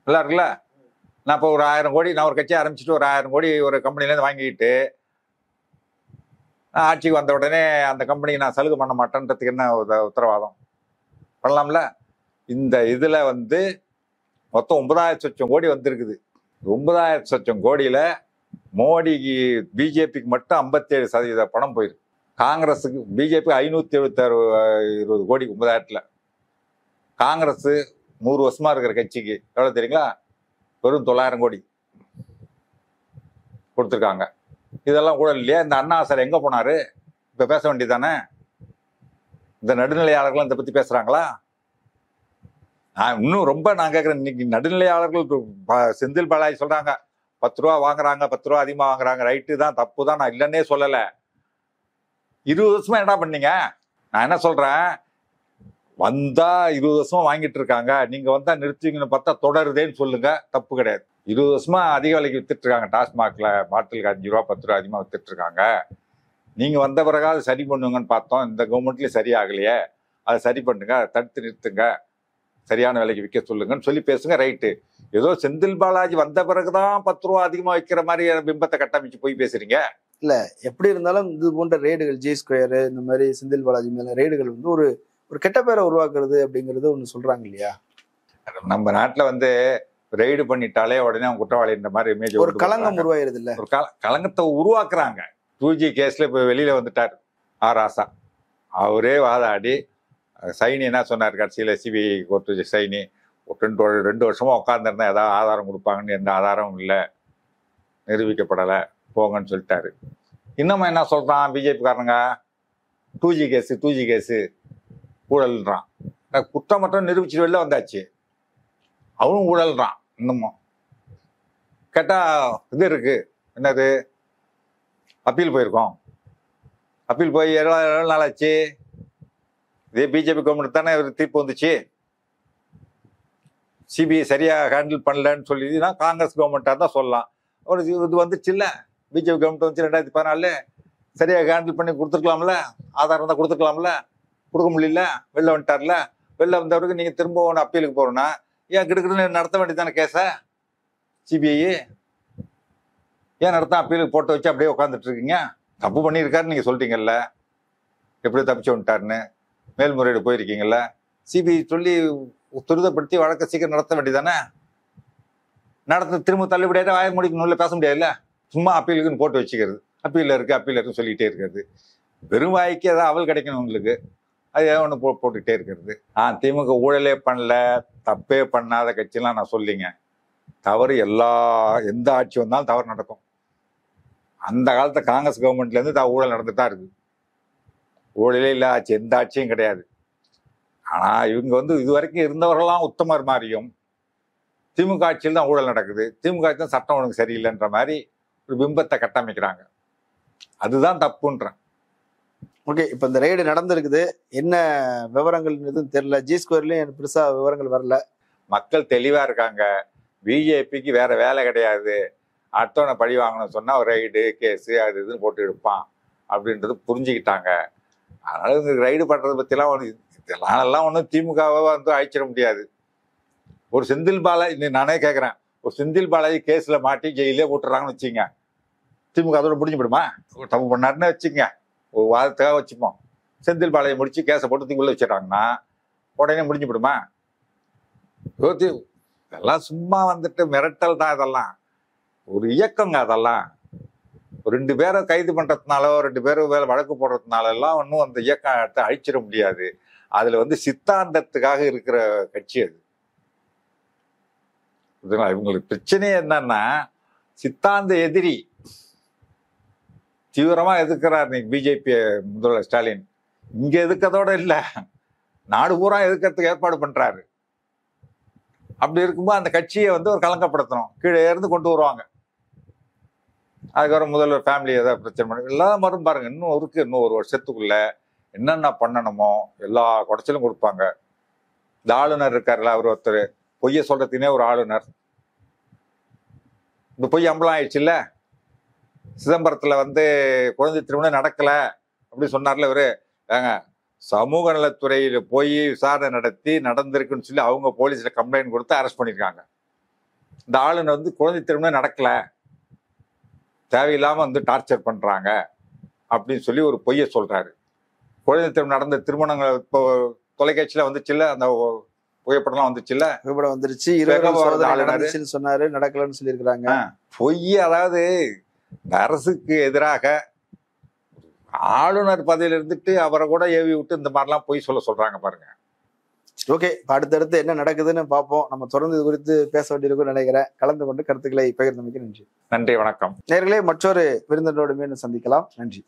நல்லா இருக்குல்ல நான் இப்போ ஒரு ஆயிரம் கோடி நான் ஒரு கட்சியை ஆரம்பிச்சுட்டு ஒரு ஆயிரம் கோடி ஒரு கம்பெனிலேருந்து வாங்கிக்கிட்டு ஆட்சிக்கு வந்த உடனே அந்த கம்பெனிக்கு நான் சலுகை பண்ண மாட்டேன்றதுக்கு என்ன உத்தரவாதம் பண்ணலாம்ல இந்த இதில் வந்து மொத்தம் ஒன்பதாயிரத்து லட்சம் கோடி வந்திருக்குது ஒன்பதாயிரத்து லட்சம் கோடியில் மோடிக்கு பிஜேபிக்கு மட்டும் ஐம்பத்தேழு சதவீத பணம் போயிருக்கு காங்கிரஸுக்கு பிஜேபி ஐநூற்றி எழுபத்தாறு இருபது கோடி ஒன்பதாயிரத்தில் காங்கிரஸு நூறு வருஷமாக இருக்கிற கட்சிக்கு எவ்வளோ தெரியுங்களா வெறும் தொள்ளாயிரம் கோடி கொடுத்துருக்காங்க இதெல்லாம் கூட இல்லையா இந்த அண்ணா சார் எங்கே போனார் இப்போ பேச வேண்டியது தானே இந்த நடுநிலையாளர்கள்லாம் இதை பற்றி பேசுகிறாங்களா நான் இன்னும் ரொம்ப நான் கேட்குறேன் இன்னைக்கு நடுநிலையாளர்கள் செந்தில் பாலாஜி சொல்கிறாங்க பத்து ரூபா வாங்குறாங்க பத்து ரூபா அதிகமாக வாங்குறாங்க ரைட்டு தான் தப்பு தான் நான் இல்லைன்னே சொல்லலை இருபது வருஷமா என்ன பண்ணீங்க நான் என்ன சொல்கிறேன் வந்தா இருபது வருஷமா வாங்கிட்டு இருக்காங்க நீங்க வந்தா நிறுத்துவீங்கன்னு பார்த்தா தொடருதேன்னு சொல்லுங்க தப்பு கிடையாது இருபது வருஷமா அதிக விலைக்கு வித்துட்டு இருக்காங்க டாஸ்மாக்ல பாட்டிலுக்கு அஞ்சு ரூபா பத்து ரூபா அதிகமாக வித்துட்டு இருக்காங்க நீங்க வந்த அதை சரி பண்ணுங்கன்னு பார்த்தோம் இந்த சரி சரியாகலையே அதை சரி பண்ணுங்க தடுத்து நிறுத்துங்க சரியான விலைக்கு விற்க சொல்லுங்கன்னு சொல்லி பேசுங்க ரைட்டு ஏதோ செந்தில் பாலாஜி வந்த பிறகுதான் பத்து ரூபா அதிகமாக வைக்கிற மாதிரி பிம்பத்தை கட்டமைச்சு போய் பேசுறீங்க இல்லை எப்படி இருந்தாலும் இது போன்ற ரேடுகள் ஜி ஸ்கொயரு இந்த மாதிரி செந்தில் பாலாஜி மேல ரேடுகள் வந்து ஒரு ஒரு கெட்ட பேரை உருவாக்குறது அப்படிங்கிறது ஒன்று சொல்றாங்க இல்லையா நம்ம நாட்டில் வந்து ரெய்டு பண்ணிட்டாலே உடனே அவங்க குற்றவாளின்ற மாதிரி இமேஜ் ஒரு கலங்கம் உருவாயிருது இல்ல ஒரு கல கலங்கத்தை உருவாக்குறாங்க டூஜி கேஸில் இப்ப வெளியில் வந்துட்டார் ஆர் ஆசா அவரே வாதாடி சைனி என்ன சொன்னார் கடைசியில் சிபிஐ கோர்ட்டு சைனி ரெண்டு ரெண்டு வருஷமாக உட்காந்துருந்தா ஏதாவது ஆதாரம் கொடுப்பாங்கன்னு எந்த ஆதாரமும் இல்லை நிரூபிக்கப்படலை போங்கன்னு சொல்லிட்டாரு இன்னமும் என்ன சொல்கிறான் two two G case two G case ஊழல்றான் குற்றம் மட்டும் நிரூபிச்சுட்டு வெளில வந்தாச்சு அவனும் ஊழல்றான் இன்னமும் கேட்டா இது இருக்குது என்னது அப்பீல் போயிருக்கோம் அப்பீல் போய் எவ்வளோ நாள் ஆச்சு இதே பிஜேபி கவர்மெண்ட் தானே ஒரு தீர்ப்பு வந்துச்சு சிபிஐ சரியாக ஹேண்டில் பண்ணலன்னு சொல்லிதுன்னா காங்கிரஸ் கவர்மெண்ட்டாக தான் சொல்லலாம் ஒரு இது வந்துச்சு இல்லை பிஜேபி கவர்மெண்ட் வந்துச்சு ரெண்டாயிரத்தி பதினாலு சரியாக ஹேண்டில் பண்ணி கொடுத்துருக்கலாம்ல ஆதாரம் தான் கொடுத்துருக்கலாம்ல கொடுக்க முடியல வெளில வந்துட்டார்ல வெளில வந்த பிறகு நீங்கள் திரும்ப ஒன்று அப்பீலுக்கு போகிறோன்னா ஏன் கிடுக்கிட்டு நடத்த வேண்டியதானே கேஸை சிபிஐ ஏன் நடத்த அப்பீலுக்கு போட்டு வச்சு அப்படியே உட்காந்துட்ருக்கீங்க தப்பு பண்ணியிருக்காருன்னு நீங்கள் சொல்லிட்டீங்கல்ல எப்படி தப்பிச்சு வந்துட்டாருன்னு மேல்முறையீடு போயிருக்கீங்கல்ல சிபிஐ சொல்லி துரிதப்படுத்தி வழக்கை சீக்கிரம் நடத்த வேண்டியதானே நடத்த திரும்ப தள்ளுபடியாக வாய உள்ளே பேச முடியாதுல்ல சும்மா அப்பீலுக்குன்னு போட்டு வச்சுக்கிறது அப்பீலில் இருக்குது அப்பீலில் இருக்குன்னு சொல்லிகிட்டே இருக்கிறது வெறும் வாய்க்கு ஏதாவது அவள் கிடைக்கணும் உங்களுக்கு அது ஏதோ ஒன்று போ போட்டுக்கிட்டே இருக்கிறது ஆ திமுக ஊழலே பண்ணல தப்பே பண்ணாத கட்சிலாம் நான் சொல்லிங்க தவறு எல்லா எந்த ஆட்சி வந்தாலும் தவறு நடக்கும் அந்த காலத்து காங்கிரஸ் கவர்மெண்ட்லேருந்து த ஊழல் நடந்துட்டு தான் இருக்குது ஊழலே இல்லை ஆட்சி எந்த ஆட்சியும் கிடையாது ஆனால் இவங்க வந்து இது வரைக்கும் இருந்தவர்கள்லாம் உத்தமர் மாதிரியும் திமுக ஆட்சியில் தான் ஊழல் நடக்குது திமுக ஆட்சி தான் சட்டம் ஒழுங்கு சரியில்லைன்ற மாதிரி ஒரு பிம்பத்தை கட்டமைக்கிறாங்க அதுதான் தப்புன்றேன் ஓகே இப்போ இந்த ரெய்டு நடந்திருக்குது என்ன விவரங்கள் எதுவும் தெரியல ஜி ஸ்கொயர்லேயும் பெருசாக விவரங்கள் வரல மக்கள் தெளிவாக இருக்காங்க பிஜேபிக்கு வேற வேலை கிடையாது அடுத்தவனை பழி வாங்கணும் சொன்னால் ரைடு கேஸு அது இதுன்னு போட்டு எடுப்பான் அப்படின்றது புரிஞ்சுக்கிட்டாங்க அதனால் இந்த ரைடு பண்ணுறதை பற்றிலாம் ஒன்று இதெல்லாம் எல்லாம் ஒன்றும் திமுகவை வந்து அழைச்சிட முடியாது ஒரு செந்தில் பாலாஜி நானே கேட்குறேன் ஒரு செந்தில் பாலாஜி கேஸில் மாட்டி ஜெயிலே விட்டுறாங்கன்னு வச்சுங்க திமுக அதோட முடிஞ்சு விடுமா தப்பு பண்ணாருன்னு வச்சுக்கோங்க ஒரு வாரத்துக்காக வச்சுப்போம் செந்தில் பாளையம் முடிச்சு கேஸை போட்டு தீங்குள்ள வச்சிட்டாங்கன்னா உடனே முடிஞ்சு விடுமா யோசி இதெல்லாம் சும்மா வந்துட்டு மிரட்டல் தான் இதெல்லாம் ஒரு இயக்கங்க அதெல்லாம் ரெண்டு பேரை கைது பண்ணுறதுனாலோ ரெண்டு பேரும் வேலை வழக்கு போடுறதுனால எல்லாம் ஒன்றும் அந்த இயக்கம் எடுத்து அழிச்சிட முடியாது அதில் வந்து சித்தாந்தத்துக்காக இருக்கிற கட்சி அது இவங்களுக்கு பிரச்சனை என்னன்னா சித்தாந்த எதிரி தீவிரமாக எதிர்க்கிறார் இன்னைக்கு பிஜேபி முதல்வர் ஸ்டாலின் இங்கே எதுக்கதோட இல்லை நாடு பூரா எதிர்க்கிறதுக்கு ஏற்பாடு பண்ணுறாரு அப்படி இருக்கும்போது அந்த கட்சியை வந்து ஒரு கலங்கப்படுத்தணும் கீழே இருந்து கொண்டு வருவாங்க அதுக்கப்புறம் முதல்வர் ஃபேமிலி ஏதாவது பிரச்சனை பண்ணி எல்லாம் மரும் பாருங்கள் இன்னும் இருக்குது இன்னும் ஒரு வருஷத்துக்குள்ள என்னென்ன பண்ணணுமோ எல்லா குடைச்சலும் கொடுப்பாங்க இந்த ஆளுநர் இருக்காருல்ல அவர் ஒருத்தர் பொய்ய சொல்கிறதுனே ஒரு ஆளுநர் இந்த பொய் அம்பலம் இல்லை சிதம்பரத்தில் வந்து குழந்தை திருமணம் நடக்கலை அப்படின்னு சொன்னார்ல இவர் ஏங்க சமூக நலத்துறையில் போய் விசாரணை நடத்தி நடந்திருக்குன்னு சொல்லி அவங்க போலீஸில் கம்ப்ளைண்ட் கொடுத்து அரெஸ்ட் பண்ணியிருக்காங்க இந்த ஆளுநர் வந்து குழந்தை திருமணம் நடக்கலை தேவையில்லாமல் வந்து டார்ச்சர் பண்ணுறாங்க அப்படின்னு சொல்லி ஒரு பொய்யை சொல்கிறாரு குழந்தை திருமணம் நடந்த திருமணங்கள் இப்போ தொலைக்காட்சியில் வந்துச்சுல்ல அந்த புகைப்படம்லாம் வந்துச்சுல்ல புகைப்படம் வந்துருச்சு இருபது சொன்னாரு நடக்கலன்னு சொல்லியிருக்கிறாங்க பொய் அதாவது இந்த அரசுக்கு எதிராக ஆளுநர் பதவியில் இருந்துட்டு அவரை கூட ஏவி விட்டு இந்த மாதிரிலாம் பொய் சொல்ல சொல்றாங்க பாருங்க ஓகே அடுத்தடுத்து என்ன நடக்குதுன்னு பார்ப்போம் நம்ம தொடர்ந்து இது குறித்து பேச வேண்டியிருக்கும் நினைக்கிறேன் கலந்து கொண்டு கருத்துக்களை பகிர்ந்தமைக்கு நன்றி நன்றி வணக்கம் நேர்களே மற்றொரு விருந்தினரோடு மீண்டும் சந்திக்கலாம் நன்றி